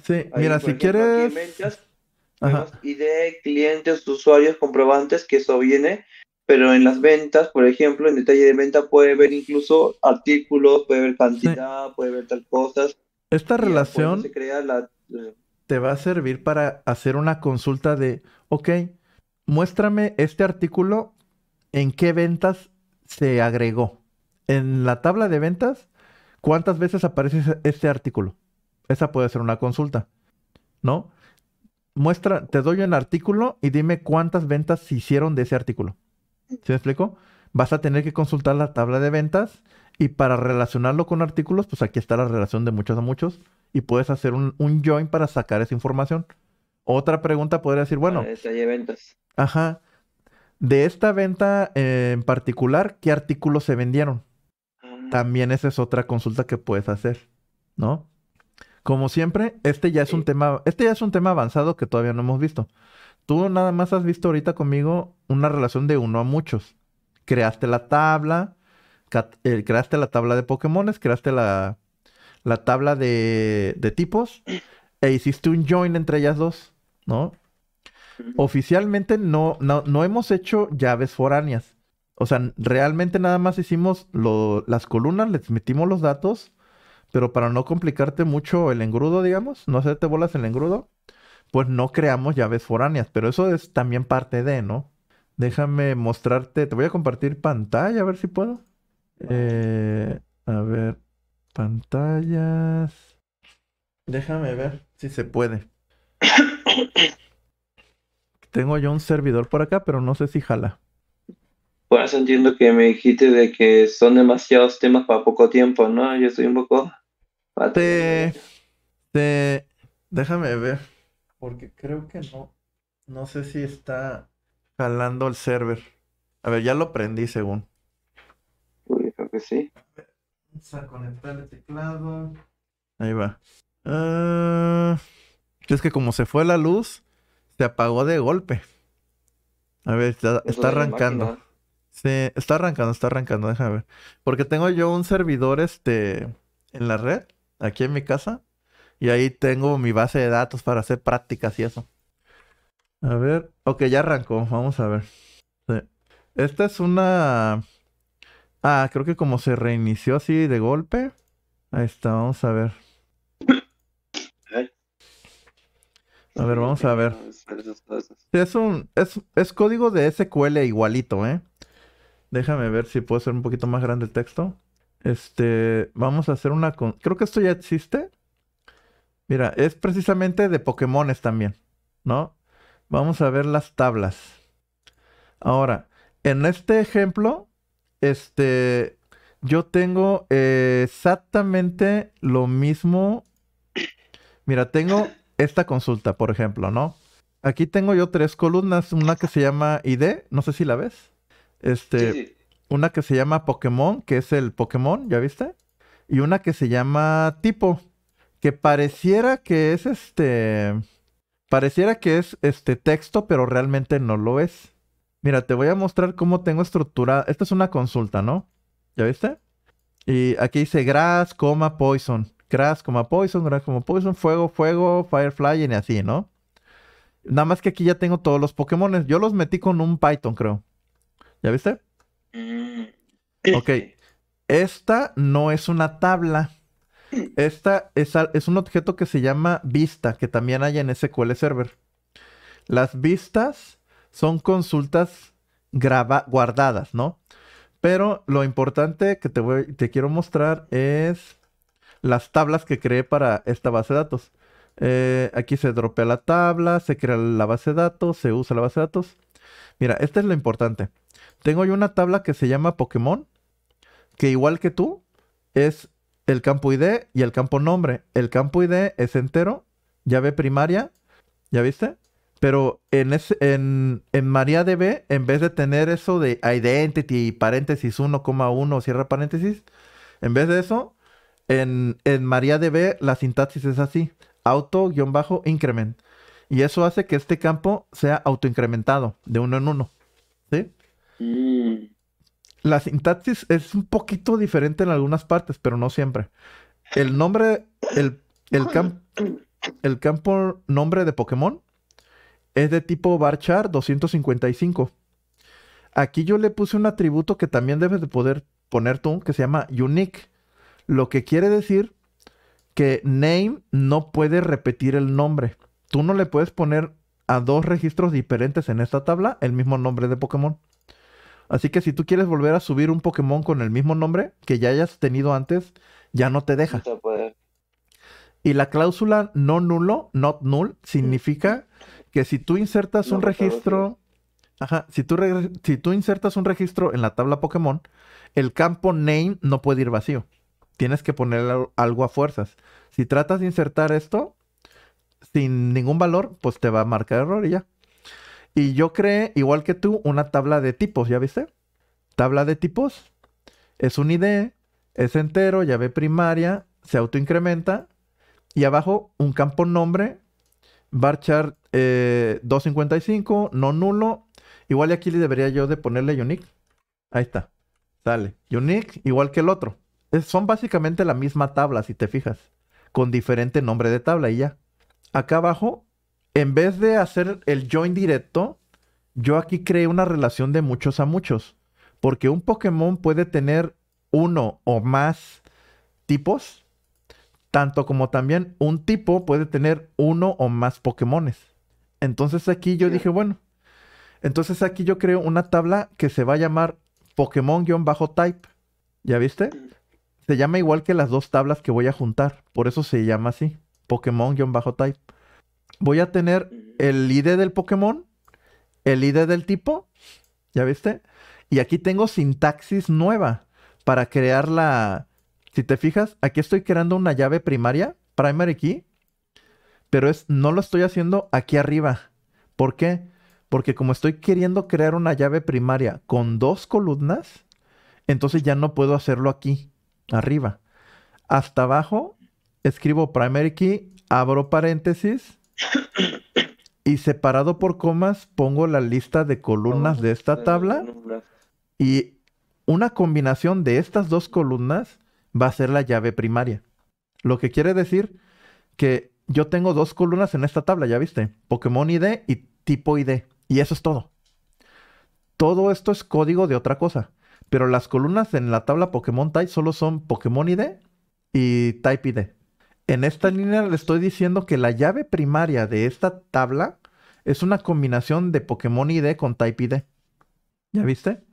Sí, mira, si quieres y de clientes, usuarios, comprobantes, que eso viene, pero en las ventas, por ejemplo, en detalle de venta puede ver incluso artículos, puede ver cantidad, puede ver tal cosas. Esta pues, relación te va a servir para hacer una consulta de, ok, muéstrame este artículo, en qué ventas se agregó. En la tabla de ventas, ¿cuántas veces aparece este artículo? Esa puede ser una consulta, ¿no? muestra, te doy un artículo y dime cuántas ventas se hicieron de ese artículo. ¿Sí me explico? Vas a tener que consultar la tabla de ventas y para relacionarlo con artículos, pues aquí está la relación de muchos a muchos y puedes hacer un, join para sacar esa información. Otra pregunta podría decir, bueno, de Ajá. De esta venta eh, en particular, ¿qué artículos se vendieron? Ah. También esa es otra consulta que puedes hacer, ¿no? Como siempre, este ya es un tema, este ya es un tema avanzado que todavía no hemos visto. Tú nada más has visto ahorita conmigo una relación de uno a muchos. Creaste la tabla, eh, creaste la tabla de Pokémones, creaste la, tabla de, tipos e hiciste un join entre ellas dos, ¿no? Oficialmente no, no, hemos hecho llaves foráneas. O sea, realmente nada más hicimos las columnas, les metimos los datos pero para no complicarte mucho el engrudo, digamos, no hacerte bolas el engrudo, pues no creamos llaves foráneas. Pero eso es también parte de, ¿no? Déjame mostrarte, te voy a compartir pantalla, a ver si puedo. Eh, a ver, pantallas. Déjame ver si se puede. [COUGHS] Tengo yo un servidor por acá, pero no sé si jala. Pues entiendo que me dijiste de que son demasiados temas para poco tiempo, ¿no? Yo estoy un poco te, te, Déjame ver. Porque creo que no. No sé si está jalando el server. A ver, ya lo prendí según. Uy, creo que sí. Vamos a conectar el teclado. Ahí va. Ah, es que como se fue la luz, se apagó de golpe. A ver, está, pues arrancando. Sí, está arrancando, está arrancando, déjame ver. Porque tengo yo un servidor este en la red aquí en mi casa. Y ahí tengo mi base de datos para hacer prácticas y eso. A ver, ok, ya arrancó, vamos a ver. Esta es una... Ah, creo que como se reinició así de golpe. Ahí está, vamos a ver. A ver, vamos a ver. Es un es, es código de SQL igualito, ¿eh? Déjame ver si puedo hacer un poquito más grande el texto. Este, vamos a hacer una... Con... Creo que esto ya existe. Mira, es precisamente de Pokémones también, ¿no? Vamos a ver las tablas. Ahora, en este ejemplo, este, yo tengo exactamente lo mismo. Mira, tengo esta consulta, por ejemplo, ¿no? Aquí tengo yo tres columnas, una que se llama ID, no sé si la ves. Este, una que se llama Pokémon, que es el Pokémon, ¿ya viste? Y una que se llama Tipo, que pareciera que es este... Pareciera que es este texto, pero realmente no lo es. Mira, te voy a mostrar cómo tengo estructurada. Esta es una consulta, ¿no? ¿Ya viste? Y aquí dice grass, coma, poison. Grass, coma, poison, grass, coma, poison, fuego, fuego, firefly y así, ¿no? Nada más que aquí ya tengo todos los Pokémon. Yo los metí con un Python, creo. ¿Ya viste? Mm. Ok. Esta no es una tabla. Esta es, es, un objeto que se llama vista, que también hay en SQL Server. Las vistas son consultas guardadas, ¿no? Pero lo importante que te, te quiero mostrar es las tablas que creé para esta base de datos. Eh, aquí se dropea la tabla, se crea la base de datos, se usa la base de datos. Mira, esta es lo importante. Tengo yo una tabla que se llama Pokémon, que igual que tú, es el campo ID y el campo nombre. El campo ID es entero, llave primaria, ¿ya viste? Pero en, ese, en, en MariaDB, en vez de tener eso de identity, paréntesis 1,1, cierra paréntesis, en vez de eso, en, en MariaDB la sintaxis es así, auto-increment. Y eso hace que este campo sea autoincrementado de uno en uno. Mm. La sintaxis es un poquito diferente en algunas partes, pero no siempre. El nombre, el, el campo nombre de Pokémon es de tipo Barchar 255. Aquí yo le puse un atributo que también debes de poder poner tú, que se llama unique, lo que quiere decir que name no puede repetir el nombre. Tú no le puedes poner a dos registros diferentes en esta tabla el mismo nombre de Pokémon. Así que si tú quieres volver a subir un Pokémon con el mismo nombre que ya hayas tenido antes, ya no te deja. y la cláusula no nulo, not null, significa que si tú insertas un registro, ajá, si tú, si tú insertas un registro en la tabla Pokémon, el campo name no puede ir vacío. Tienes que poner algo a fuerzas. Si tratas de insertar esto sin ningún valor, pues te va a marcar error y ya. Y yo creé, igual que tú, una tabla de tipos, ¿ya viste? Tabla de tipos. Es un ID, es entero, llave primaria, se autoincrementa. Y abajo un campo nombre, Bar eh, 255, no nulo. Igual aquí le debería yo de ponerle unique. Ahí está. Sale. Unique, igual que el otro. son básicamente la misma tabla, si te fijas. Con diferente nombre de tabla y ya. Acá abajo en vez de hacer el join directo, yo aquí creé una relación de muchos a muchos. Porque un Pokémon puede tener uno o más tipos, tanto como también un tipo puede tener uno o más Pokémones. Entonces aquí yo dije, bueno, entonces aquí yo creo una tabla que se va a llamar Pokémon-type. ¿Ya viste? Se llama igual que las dos tablas que voy a juntar. Por eso se llama así. Pokémon-type voy a tener el ID del Pokémon, el ID del tipo, ¿ya viste? Y aquí tengo sintaxis nueva para crear la... Si te fijas, aquí estoy creando una llave primaria, primary key, pero es, no lo estoy haciendo aquí arriba. ¿Por qué? Porque como estoy queriendo crear una llave primaria con dos columnas, entonces ya no puedo hacerlo aquí, arriba. Hasta abajo escribo primary key, abro paréntesis, [COUGHS] y separado por comas pongo la lista de columnas de esta tabla y una combinación de estas dos columnas va a ser la llave primaria. Lo que quiere decir que yo tengo dos columnas en esta tabla, ya viste, Pokémon ID y tipo ID. Y eso es todo. Todo esto es código de otra cosa. Pero las columnas en la tabla Pokémon Type solo son Pokémon ID y Type ID. En esta línea le estoy diciendo que la llave primaria de esta tabla es una combinación de Pokémon ID con Type ID. ¿Ya viste?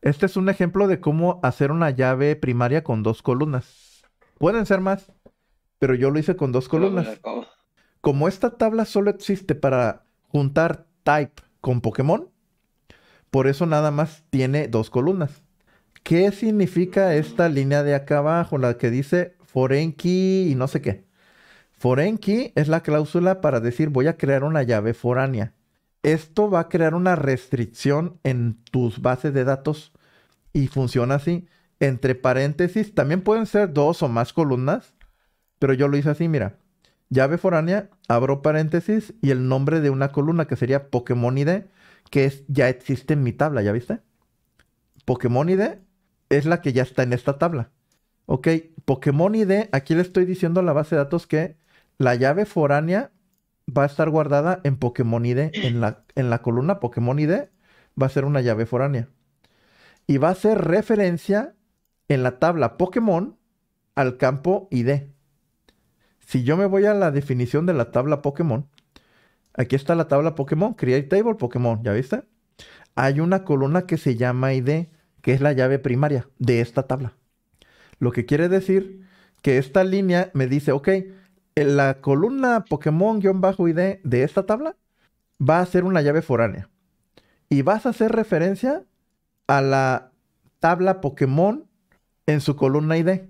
Este es un ejemplo de cómo hacer una llave primaria con dos columnas. Pueden ser más, pero yo lo hice con dos columnas. Como esta tabla solo existe para juntar type con Pokémon, por eso nada más tiene dos columnas. ¿Qué significa esta línea de acá abajo, la que dice Forenki y no sé qué. Forenki es la cláusula para decir voy a crear una llave foránea. Esto va a crear una restricción en tus bases de datos y funciona así. Entre paréntesis, también pueden ser dos o más columnas, pero yo lo hice así, mira. Llave foránea, abro paréntesis y el nombre de una columna que sería Pokémon ID, que es, ya existe en mi tabla, ¿ya viste? Pokémon ID es la que ya está en esta tabla. Ok, Pokémon ID, aquí le estoy diciendo a la base de datos que la llave foránea va a estar guardada en Pokémon ID. En la, en la columna Pokémon ID va a ser una llave foránea. Y va a ser referencia en la tabla Pokémon al campo ID. Si yo me voy a la definición de la tabla Pokémon, aquí está la tabla Pokémon, Create Table Pokémon, ¿ya viste? Hay una columna que se llama ID, que es la llave primaria de esta tabla. Lo que quiere decir que esta línea me dice, ok, la columna Pokémon-ID de esta tabla va a ser una llave foránea. Y vas a hacer referencia a la tabla Pokémon en su columna ID.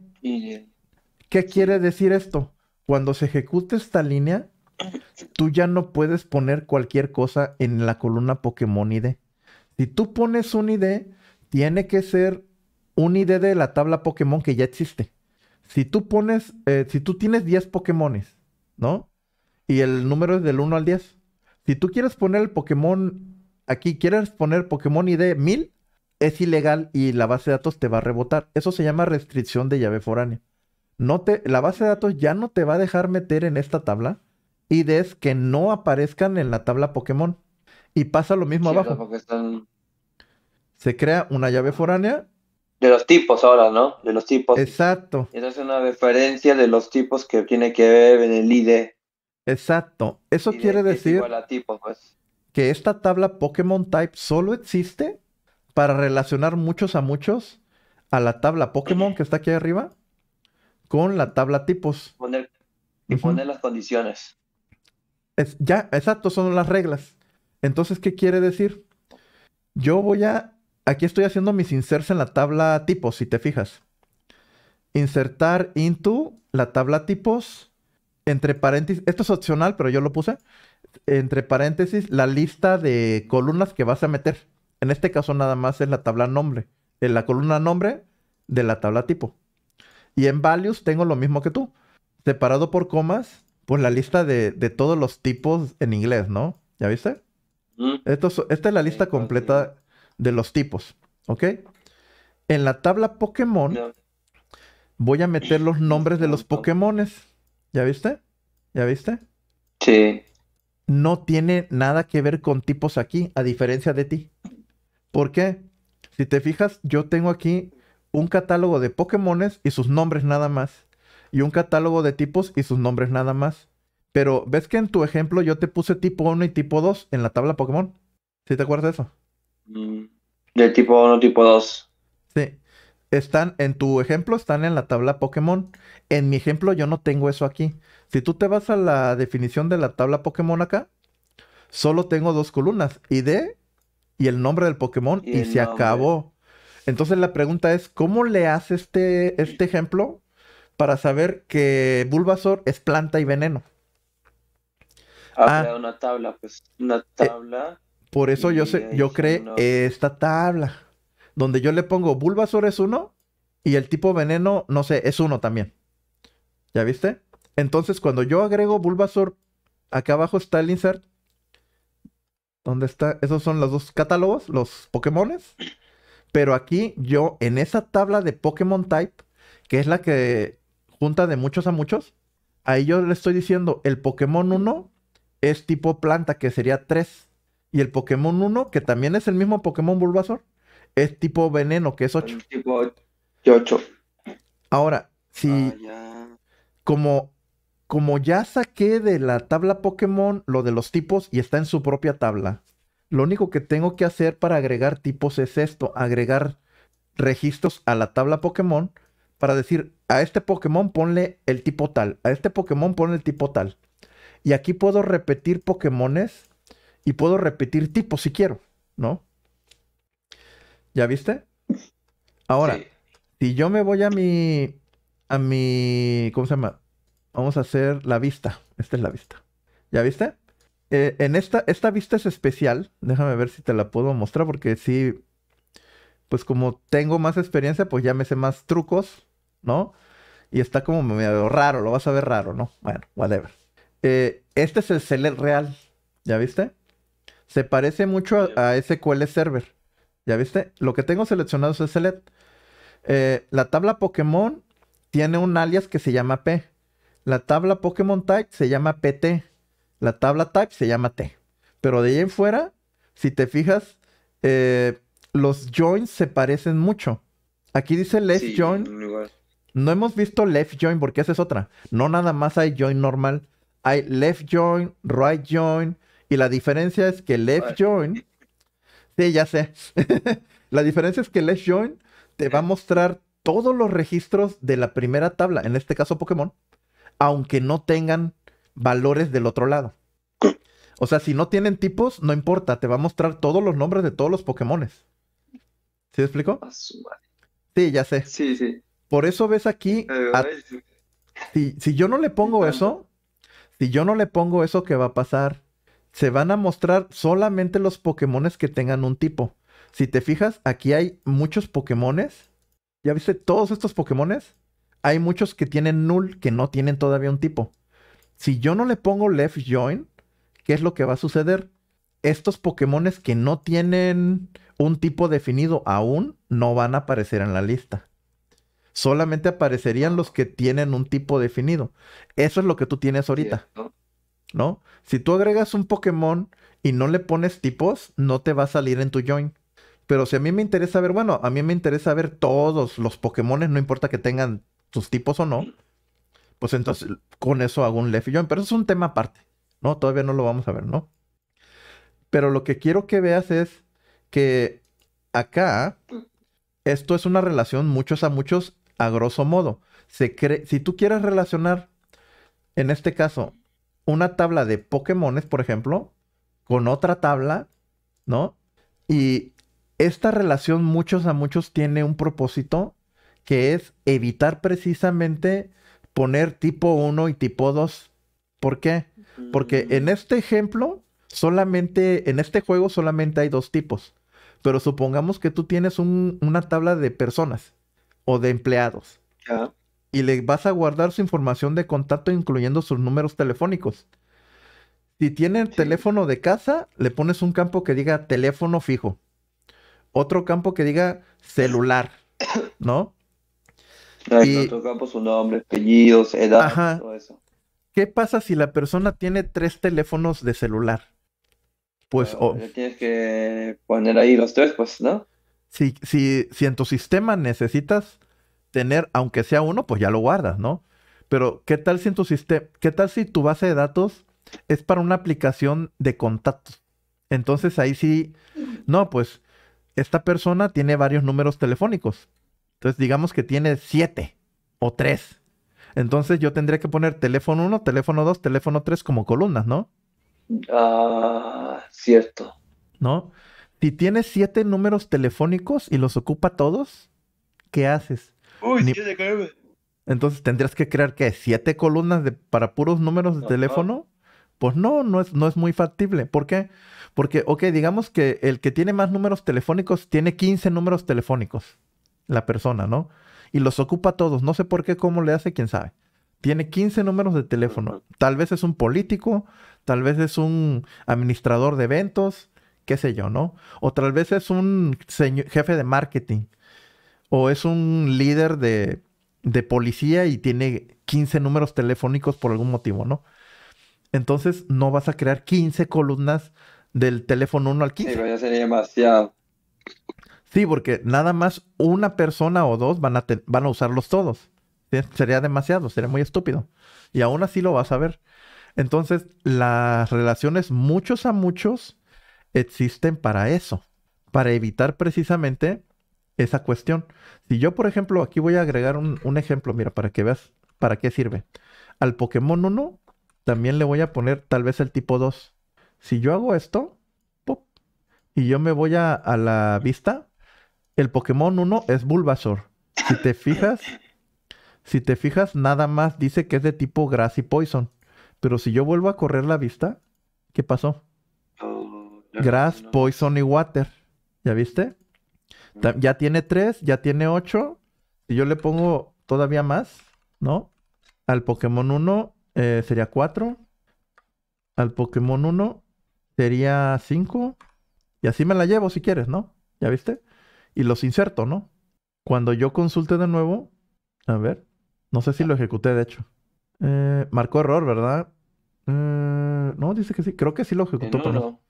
¿Qué quiere decir esto? Cuando se ejecute esta línea, tú ya no puedes poner cualquier cosa en la columna Pokémon ID. Si tú pones un ID, tiene que ser un ID de la tabla Pokémon que ya existe. Si tú pones, eh, si tú tienes 10 Pokémones, ¿no? Y el número es del 1 al 10. Si tú quieres poner el Pokémon aquí, quieres poner Pokémon ID 1000, es ilegal y la base de datos te va a rebotar. Eso se llama restricción de llave foránea. No la base de datos ya no te va a dejar meter en esta tabla IDs que no aparezcan en la tabla Pokémon. Y pasa lo mismo abajo. Se crea una llave foránea de los tipos ahora, ¿no? De los tipos. Exacto. Esa es una referencia de los tipos que tiene que ver en el ID. Exacto. Eso quiere decir pues. que esta tabla Pokémon Type solo existe para relacionar muchos a muchos a la tabla Pokémon que está aquí arriba con la tabla tipos. Poner, y poner las condiciones. Es, ya, exacto, son las reglas. Entonces, ¿qué quiere decir? Yo voy a Aquí estoy haciendo mis inserts en la tabla tipos, si te fijas. Insertar into la tabla tipos, entre paréntesis, esto es opcional, pero yo lo puse, entre paréntesis, la lista de columnas que vas a meter. En este caso nada más es la tabla nombre, en la columna nombre de la tabla tipo. Y en values tengo lo mismo que tú, separado por comas, pues la lista de, todos los tipos en inglés, ¿no? ¿Ya viste? Esto, esta es la lista pues completa de los tipos, ¿ok? En la tabla Pokémon voy a meter los nombres de los Pokémon. ¿Ya viste? ¿Ya viste? Sí. No tiene nada que ver con tipos aquí, a diferencia de ti. ¿Por qué? Si te fijas, yo tengo aquí un catálogo de Pokémon y sus nombres nada más. Y un catálogo de tipos y sus nombres nada más. Pero ves que en tu ejemplo yo te puse tipo 1 y tipo 2 en la tabla Pokémon. ¿Sí te acuerdas de eso? Del tipo 1, tipo 2. Sí. Están, en tu ejemplo, están en la tabla Pokémon. En mi ejemplo, yo no tengo eso aquí. Si tú te vas a la definición de la tabla Pokémon acá, solo tengo dos columnas, ID y el nombre del Pokémon, y, se acabó. Entonces la pregunta es, ¿cómo le hace este, este ejemplo para saber que Bulbasaur es planta y veneno? Ah, ah. una tabla, pues, una eh, tabla. Por eso yo, sé, yo creé esta tabla, donde yo le pongo Bulbasaur es uno y el tipo veneno, no sé, es uno también. ¿Ya viste? Entonces, cuando yo agrego Bulbasaur, acá abajo está el insert. ¿Dónde está? Esos son los dos catálogos, los Pokémones. Pero aquí yo, en esa tabla de Pokémon Type, que es la que junta de muchos a muchos, ahí yo le estoy diciendo, el Pokémon 1 es tipo planta, que sería 3. Y el Pokémon 1, que también es el mismo Pokémon Bulbasaur, es tipo veneno, que es 8. Ahora, si. Ah, como. Como ya saqué de la tabla Pokémon lo de los tipos y está en su propia tabla, lo único que tengo que hacer para agregar tipos es esto, agregar registros a la tabla Pokémon para decir, a este Pokémon ponle el tipo tal, a este Pokémon ponle el tipo tal. Y aquí puedo repetir Pokémones y puedo repetir tipo si quiero, ¿no? ¿Ya viste? Ahora, si yo me voy a mi, a mi, ¿cómo se llama? Vamos a hacer la vista. Esta es la vista. ¿Ya viste? Eh, en esta, esta vista es especial. Déjame ver si te la puedo mostrar porque sí, pues como tengo más experiencia, pues ya me sé más trucos, ¿no? Y está como medio raro, lo vas a ver raro, ¿no? Bueno, whatever. Eh, este es el Select real, ¿ya viste? Se parece mucho a, SQL Server. ¿Ya viste? Lo que tengo seleccionado es select. Eh, la tabla Pokémon tiene un alias que se llama P. La tabla Pokémon Type se llama PT. La tabla Type se llama T. Pero de ahí en fuera, si te fijas, eh, los joins se parecen mucho. Aquí dice left join. No hemos visto left join porque esa es otra. No nada más hay join normal. Hay left join, right join, y la diferencia es que left join. Sí, ya sé. [LAUGHS] la diferencia es que left join te va a mostrar todos los registros de la primera tabla, en este caso Pokémon, aunque no tengan valores del otro lado. O sea, si no tienen tipos, no importa, te va a mostrar todos los nombres de todos los Pokémones. ¿Sí explicó? Sí, ya sé. Sí, sí. Por eso ves aquí. Eh, si, si, yo no le pongo eso, si yo no le pongo eso, ¿qué va a pasar? se van a mostrar solamente los Pokémones que tengan un tipo. Si te fijas, aquí hay muchos Pokémones. ¿Ya viste todos estos Pokémones? Hay muchos que tienen null, que no tienen todavía un tipo. Si yo no le pongo left join, ¿qué es lo que va a suceder? Estos Pokémones que no tienen un tipo definido aún no van a aparecer en la lista. Solamente aparecerían los que tienen un tipo definido. Eso es lo que tú tienes ahorita. ¿no? Si tú agregas un Pokémon y no le pones tipos, no te va a salir en tu join. Pero si a mí me interesa ver, bueno, a mí me interesa ver todos los Pokémon, no importa que tengan sus tipos o no, pues entonces con eso hago un left join. Pero eso es un tema aparte, ¿no? Todavía no lo vamos a ver, ¿no? Pero lo que quiero que veas es que acá esto es una relación muchos a muchos a grosso modo. Se si tú quieres relacionar, en este caso, una tabla de Pokémones, por ejemplo, con otra tabla, ¿no? Y esta relación muchos a muchos tiene un propósito que es evitar precisamente poner tipo 1 y tipo 2. ¿Por qué? Porque mm. en este ejemplo, solamente, en este juego solamente hay dos tipos. Pero supongamos que tú tienes una tabla de personas o de empleados y le vas a guardar su información de contacto incluyendo sus números telefónicos. Si tiene teléfono de casa, le pones un campo que diga teléfono fijo. Otro campo que diga celular, [COUGHS] ¿no? Y, otro campo su nombre, apellidos, edad, todo eso. ¿Qué pasa si la persona tiene tres teléfonos de celular? Pues... Ah, o tienes que poner ahí los tres, pues, ¿no? Si, si, si en tu sistema necesitas tener, aunque sea uno, pues ya lo guardas, ¿no? Pero, ¿qué tal si tu sistema, qué tal si tu base de datos es para una aplicación de contactos? Entonces ahí sí, no, pues esta persona tiene varios números telefónicos. Entonces, digamos que tiene siete o tres. Entonces yo tendría que poner teléfono uno, teléfono dos, teléfono tres como columnas, ¿no? Ah, cierto. ¿No? Si tienes siete números telefónicos y los ocupa todos, ¿qué haces? Uy, Entonces tendrías que crear que siete columnas de, para puros números de teléfono. Pues no, no es, no es muy factible. ¿Por qué? Porque, ok, digamos que el que tiene más números telefónicos tiene 15 números telefónicos, la persona, ¿no? Y los ocupa todos. No sé por qué, cómo le hace, quién sabe. Tiene 15 números de teléfono. Tal vez es un político, tal vez es un administrador de eventos, qué sé yo, ¿no? O tal vez es un jefe de marketing o es un líder de, policía y tiene 15 números telefónicos por algún motivo, ¿no? Entonces no vas a crear 15 columnas del teléfono 1 al 15. Sí, ya sería demasiado. Sí, porque nada más una persona o dos van a, van a usarlos todos. Sería demasiado, sería muy estúpido. Y aún así lo vas a ver. Entonces, las relaciones muchos a muchos existen para eso, para evitar precisamente esa cuestión. Si yo, por ejemplo, aquí voy a agregar un, ejemplo, mira, para que veas para qué sirve. Al Pokémon 1 también le voy a poner tal vez el tipo 2. Si yo hago esto, y yo me voy a, a la vista, el Pokémon 1 es Bulbasaur. Si te fijas, si te fijas, nada más dice que es de tipo Grass y Poison. Pero si yo vuelvo a correr la vista, ¿qué pasó? Oh, Grass, Poison y Water. ¿Ya viste? Ya tiene tres, ya tiene ocho. Si yo le pongo todavía más, ¿no? Al Pokémon 1 eh, sería 4. Al Pokémon 1 sería 5. Y así me la llevo si quieres, ¿no? ¿Ya viste? Y los inserto, ¿no? Cuando yo consulte de nuevo, a ver, no sé si lo ejecuté de hecho. Eh, marcó error, ¿verdad? Eh, no, dice que sí, creo que sí lo ejecutó, pero no.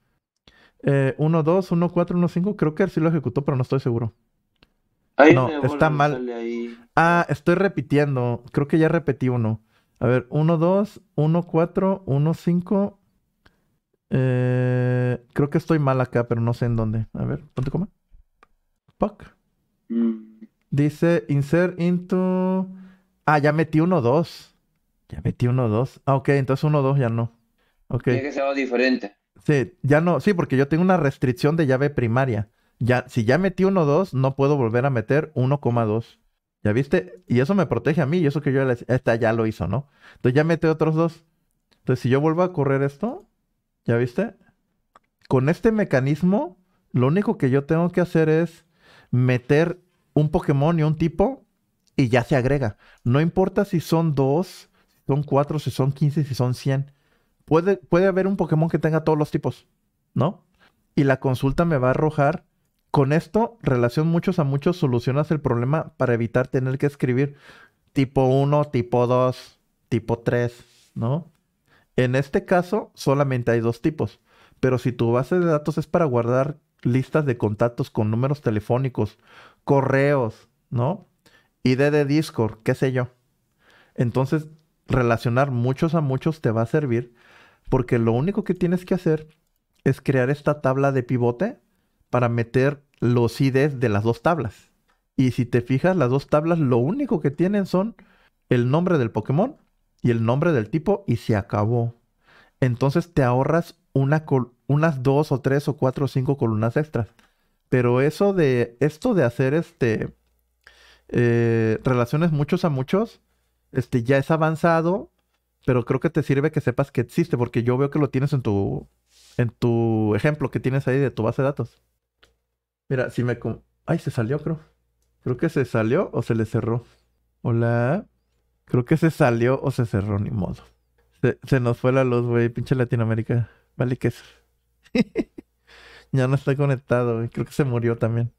1, 2, 1, 4, 1, 5. Creo que sí lo ejecutó, pero no estoy seguro. Ahí no, está mal. Ah, estoy repitiendo. Creo que ya repetí uno. A ver, 1, 2, 1, 4, 1, 5. Creo que estoy mal acá, pero no sé en dónde. A ver, ¿dónde coma? Puck. Mm. Dice insert into. Ah, ya metí 1, 2. Ya metí 1, 2. Ah, ok, entonces 1, 2 ya no. Ok Tiene que ser diferente. Sí, ya no, sí, porque yo tengo una restricción de llave primaria. Ya, si ya metí 1.2, no puedo volver a meter 1,2. ¿Ya viste? Y eso me protege a mí, y eso que yo esta ya lo hizo, ¿no? Entonces ya metí otros dos. Entonces, si yo vuelvo a correr esto, ¿ya viste? Con este mecanismo, lo único que yo tengo que hacer es meter un Pokémon y un tipo y ya se agrega. No importa si son dos, si son cuatro, si son 15, si son 100 puede, haber un Pokémon que tenga todos los tipos, ¿no? Y la consulta me va a arrojar. Con esto, relación muchos a muchos, solucionas el problema para evitar tener que escribir tipo 1, tipo 2, tipo 3, ¿no? En este caso, solamente hay dos tipos. Pero si tu base de datos es para guardar listas de contactos con números telefónicos, correos, ¿no? ID de Discord, qué sé yo. Entonces, relacionar muchos a muchos te va a servir porque lo único que tienes que hacer es crear esta tabla de pivote para meter los IDs de las dos tablas. Y si te fijas, las dos tablas lo único que tienen son el nombre del Pokémon y el nombre del tipo y se acabó. Entonces te ahorras unas dos o tres o cuatro o cinco columnas extras. Pero eso de esto de hacer este eh, relaciones muchos a muchos, este ya es avanzado pero creo que te sirve que sepas que existe, porque yo veo que lo tienes en tu, en tu ejemplo que tienes ahí de tu base de datos. Mira, si me... Ay, se salió, creo. Creo que se salió o se le cerró. Hola. Creo que se salió o se cerró, ni modo. Se, nos fue la luz, güey. Pinche Latinoamérica. Vale, que es? [LAUGHS] ya no está conectado, güey. Creo que se murió también.